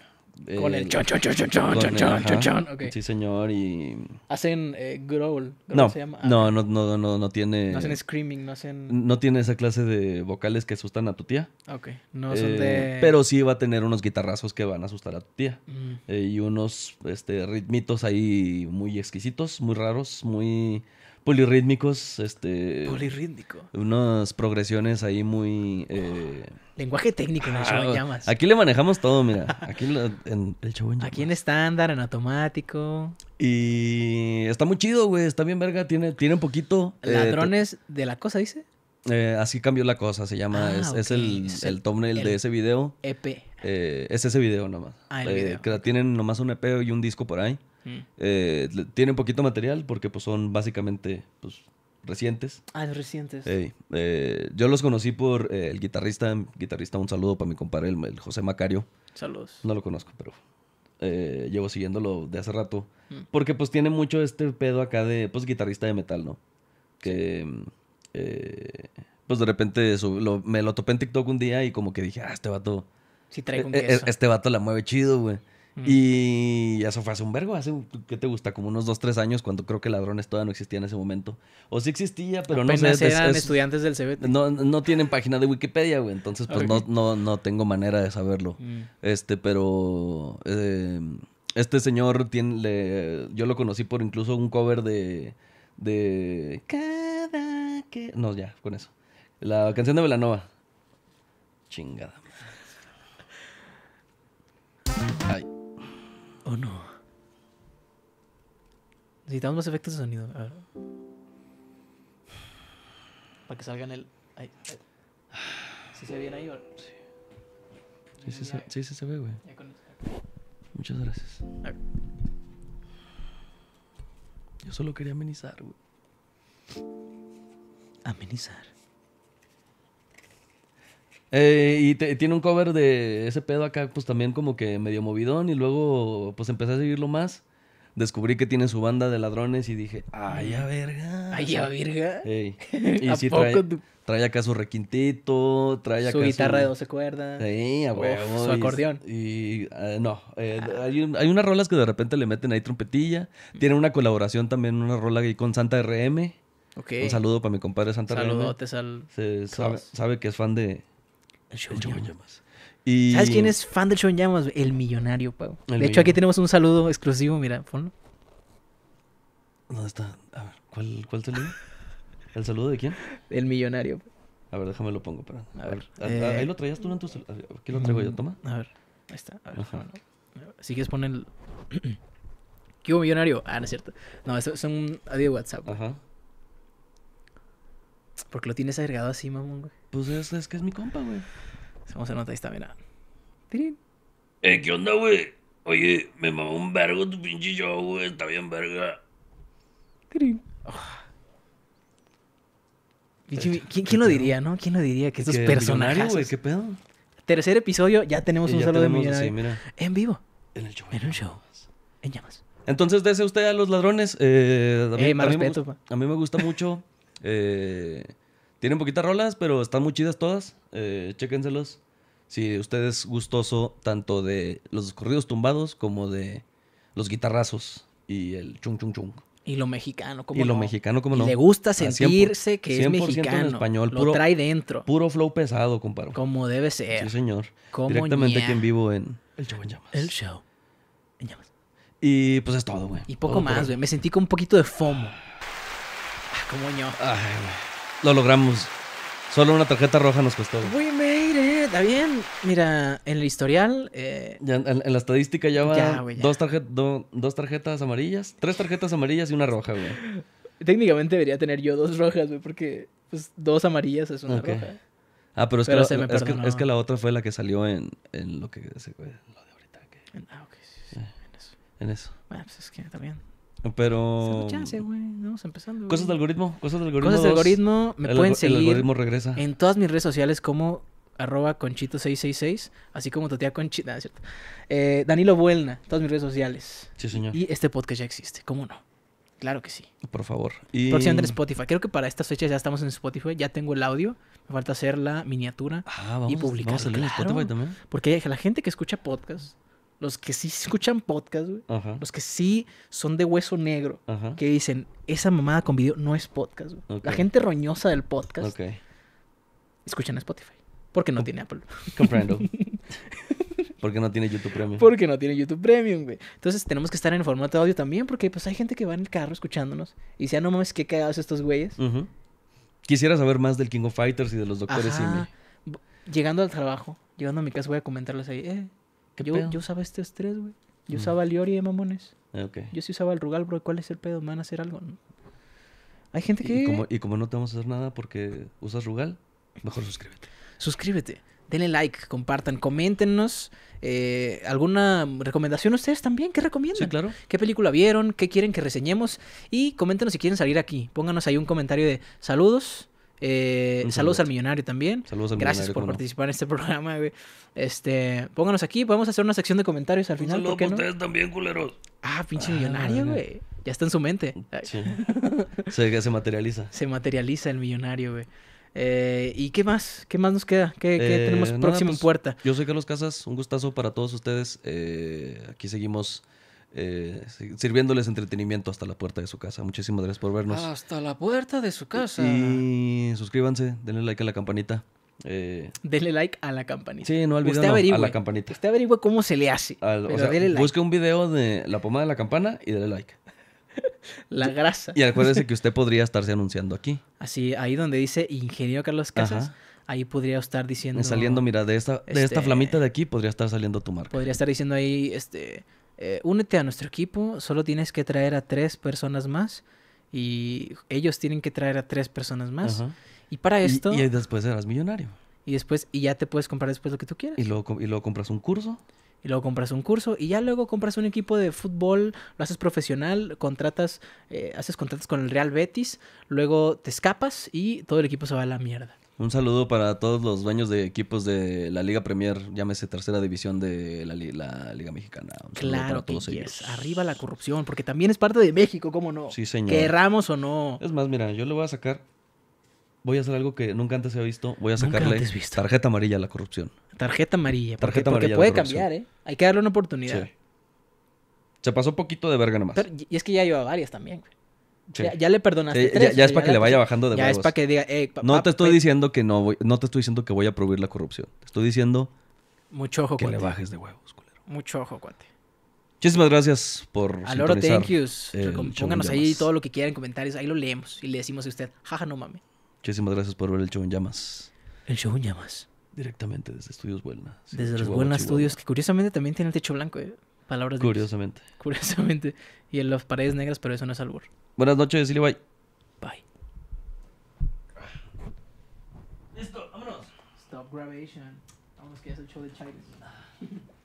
Con el eh, chon, chon, chon, chon, chon, chon, chon, Sí, señor, y... Hacen eh, growl, no, no, no, no, no, no tiene... No hacen screaming, no hacen... No tiene esa clase de vocales que asustan a tu tía. Ok, no son eh, de... Pero sí va a tener unos guitarrazos que van a asustar a tu tía. Mm. y unos este, ritmitos ahí muy exquisitos, muy raros, muy polirrítmicos, este... Polirrítmico. Unas progresiones ahí muy... Eh, Lenguaje técnico en el show llamas. Aquí le manejamos todo, mira. Aquí en el show Aquí en estándar, en automático. Y está muy chido, güey. Está bien verga. Tiene, tiene un poquito... Eh, Ladrones de la cosa, dice. Eh, así cambió la cosa, se llama. Ah, es, el, thumbnail de ese video. EP. es ese video nomás. Ah, tienen nomás un EP y un disco por ahí. Mm. Eh, tiene un poquito material porque pues, son básicamente pues, recientes. Ah, recientes. Eh, yo los conocí por eh, el guitarrista, guitarrista, un saludo para mi compadre, el, José Macario. Saludos. No lo conozco, pero llevo siguiéndolo de hace rato. Mm. Porque pues tiene mucho este pedo acá de, pues, guitarrista de metal, ¿no? Que... pues de repente me lo topé en TikTok un día y como que dije, ah, este vato... E, e, este vato la mueve chido, güey. Y eso fue hace un vergo, hace, ¿qué te gusta? Como unos 2, 3 años, cuando creo que ladrones todavía no existía en ese momento. O sí existía, pero no sé. eran estudiantes del CBT. No, tienen página de Wikipedia, güey. Entonces, pues no, tengo manera de saberlo. Mm. Este, pero... Eh, este señor tiene, yo lo conocí por incluso un cover de, de cada que no ya con eso la canción de Velanova chingada ¿O oh, no? Necesitamos más efectos de sonido. A ver. Para que salgan el. Ahí, se ve bien ahí o.? Sí. Sí, se, se ve, güey. Ya Muchas gracias. Yo solo quería amenizar, güey. Amenizar. Eh, y tiene un cover de ese pedo acá, pues también como que medio movidón. Y luego, pues empecé a seguirlo más. Descubrí que tiene su banda de ladrones y dije, ¡ay, a verga! ¡ay, a verga! Y trae, acá su requintito, trae acá su guitarra de 12 cuerdas. Sí, Su acordeón. Y, eh, no, eh, hay, unas rolas que de repente le meten ahí trompetilla. Mm. Tiene una colaboración también, una rola ahí con Santa RM. Un saludo para mi compadre Santa RM. Saludotes al. sabe, que es fan de, el show, de en llamas. ¿Sabes quién es fan del show en llamas? El millonario, Pau. de hecho, aquí tenemos un saludo exclusivo, mira, ponlo. ¿Dónde está? A ver, ¿cuál, cuál ¿El saludo de quién? El millonario. A ver, déjame lo pongo, pero. A, ver. Ahí eh, lo traías tú en tu Aquí lo traigo yo, mm, toma. A ver, ahí está. A ver, Si quieres poner el... ¿Qué hubo millonario? Ah, no es cierto. No, eso es un adiós de WhatsApp. Ajá. Porque lo tienes agregado así, mamón, güey. Pues es, es que es mi compa, güey. Vamos a notar ahí está, mira. Tirín. Eh, ¿qué onda, güey? Oye, me mamó un vergo tu pinche show, güey. Está bien verga. Tirín. ¿Quién, lo diría, no? ¿Quién lo diría que estos ¿Qué personajes? güey, ¿qué pedo? Tercer episodio, ya tenemos un saludo de millonario. Sí, mira. En vivo. En el show. En el show. En llamas. Entonces, dese usted a los ladrones. Eh, a, mí, eh, más respeto, a, mí, me gusta mucho eh, tienen poquitas rolas, pero están muy chidas todas. Eh, chéquenselos. Si usted es gustoso tanto de los corridos tumbados como de los guitarrazos y el chung chung chung. Y lo mexicano, como Y lo mexicano, como no. le gusta sentirse que es 100 mexicano. En español, lo trae dentro. Puro flow pesado, comparo. Como debe ser. Sí, señor. Como Directamente en vivo en El Show en Llamas. El Show en Llamas. Y pues es todo, güey. Y poco más, güey. Me sentí con un poquito de FOMO. Ah, como ño. Ay, güey. Lo logramos. Solo una tarjeta roja nos costó. We made it. Está bien. Mira, en el historial. Eh, en, la estadística ya va. Dos, dos tarjetas amarillas. Tres tarjetas amarillas y una roja, güey. Técnicamente debería tener yo dos rojas, güey, porque pues, dos amarillas es una roja. Ah, pero, es, que la, es, que, la, otra fue la que salió en, lo que. Lo de ahorita. Ah, eh, en eso. En eso. Bueno, ah, pues es que también. Pero. Cosas de algoritmo. Cosas de algoritmo. Cosas de algoritmo. Me pueden seguir. regresa. En todas mis redes sociales como arroba conchito666, así como Totía tía Conchita, ¿cierto? Eh, Danilo Buelna, todas mis redes sociales. Sí, señor. Y este podcast ya existe, ¿cómo no? Claro que sí. Por favor. Y... en Spotify. Creo que para estas fechas ya estamos en Spotify. Ya tengo el audio. Me falta hacer la miniatura ah, vamos, y publicarlo. Vamos Spotify también. Porque la gente que escucha podcast los que sí escuchan podcast, güey, los que sí son de hueso negro, que dicen, esa mamada con video no es podcast, güey. La gente roñosa del podcast okay. escuchan Spotify. Porque no tiene Apple. Comprendo. porque no tiene YouTube Premium. Porque no tiene YouTube Premium, güey. Entonces tenemos que estar en el formato de audio también, porque pues hay gente que va en el carro escuchándonos y dice, ah, no mames, qué cagados estos güeyes. Quisiera saber más del King of Fighters y de los doctores Ajá. Llegando al trabajo, llegando a mi casa voy a comentarles ahí, eh, yo, yo usaba este estrés, güey. Yo mm. usaba Liori de eh, mamones. Ah, yo sí usaba el Rugal, bro. ¿Cuál es el pedo? ¿Me van a hacer algo? Hay gente que... ¿Y como, no te vamos a hacer nada porque usas Rugal, mejor suscríbete. Suscríbete denle like, compartan, coméntenos eh, alguna recomendación ustedes también, ¿qué recomiendan? claro. ¿Qué película vieron? ¿Qué quieren que reseñemos? Y coméntenos si quieren salir aquí. Pónganos ahí un comentario de saludos. Eh, saludos al millonario también. Saludos Gracias por participar en este programa, Este, pónganos aquí, podemos hacer una sección de comentarios al final. Saludos a ustedes también, culeros. Ah, pinche ah, millonario, güey. Ya está en su mente. Sí. se, materializa. Se materializa el millonario, güey. Eh, ¿Y qué más? ¿Qué más nos queda? ¿Qué, tenemos eh, próximo en pues, puerta? Yo soy Carlos Casas, un gustazo para todos ustedes. aquí seguimos eh, sirviéndoles entretenimiento hasta la puerta de su casa. Muchísimas gracias por vernos. Hasta la puerta de su casa. Y suscríbanse, denle like a la campanita. Eh, denle like a la campanita. Sí, no olviden a la campanita. Usted averigüe cómo se le hace. o sea, Busque un video de la pomada de la campana y denle like. La grasa. Y acuérdese que usted podría estarse anunciando aquí. Así, ahí donde dice ingeniero Carlos Casas, ahí podría estar diciendo. Saliendo, mira, de esta, de esta este, flamita de aquí podría estar saliendo tu marca. Podría estar diciendo ahí, este. Eh, únete a nuestro equipo, solo tienes que traer a tres personas más y ellos tienen que traer a tres personas más. Y para esto... Y, después serás millonario. Y después, y ya te puedes comprar después lo que tú quieras. Y luego, y luego compras un curso. Y luego compras un curso y ya luego compras un equipo de fútbol, lo haces profesional, contratas, eh, haces contratos con el Real Betis, luego te escapas y todo el equipo se va a la mierda. Un saludo para todos los dueños de equipos de la Liga Premier, llámese tercera división de la, Liga Mexicana. Un claro, para todos ellos. arriba la corrupción, porque también es parte de México, ¿cómo no? Sí, señor. Querramos o no. Es más, mira, yo le voy a sacar, voy a hacer algo que nunca antes he visto, voy a sacarle tarjeta amarilla a la corrupción. Tarjeta amarilla, porque, puede cambiar, ¿eh? Hay que darle una oportunidad. Se pasó poquito de verga nomás. y es que ya lleva varias también, güey. Ya, le perdonaste. ya, es para que le vaya bajando de Ya es para que diga, No te estoy diciendo que no voy, no te estoy diciendo que voy a prohibir la corrupción. Te estoy diciendo mucho ojo, que le bajes de huevos, culero. Mucho ojo, cuate. Muchísimas gracias por A thank yous. Pónganos ahí todo lo que quieran en comentarios. Ahí lo leemos y le decimos a usted, jaja, no mames. Muchísimas gracias por ver el show en llamas. El show en llamas. Directamente desde Estudios Buena. desde los Buena Estudios, que curiosamente también tiene el techo blanco, eh. Palabras de Curiosamente. Curiosamente. Y en las paredes negras, pero eso no es albor Buenas noches, decirle bye. Bye. Listo, vámonos. Stop grabation. Vamos que es el show de Chávez.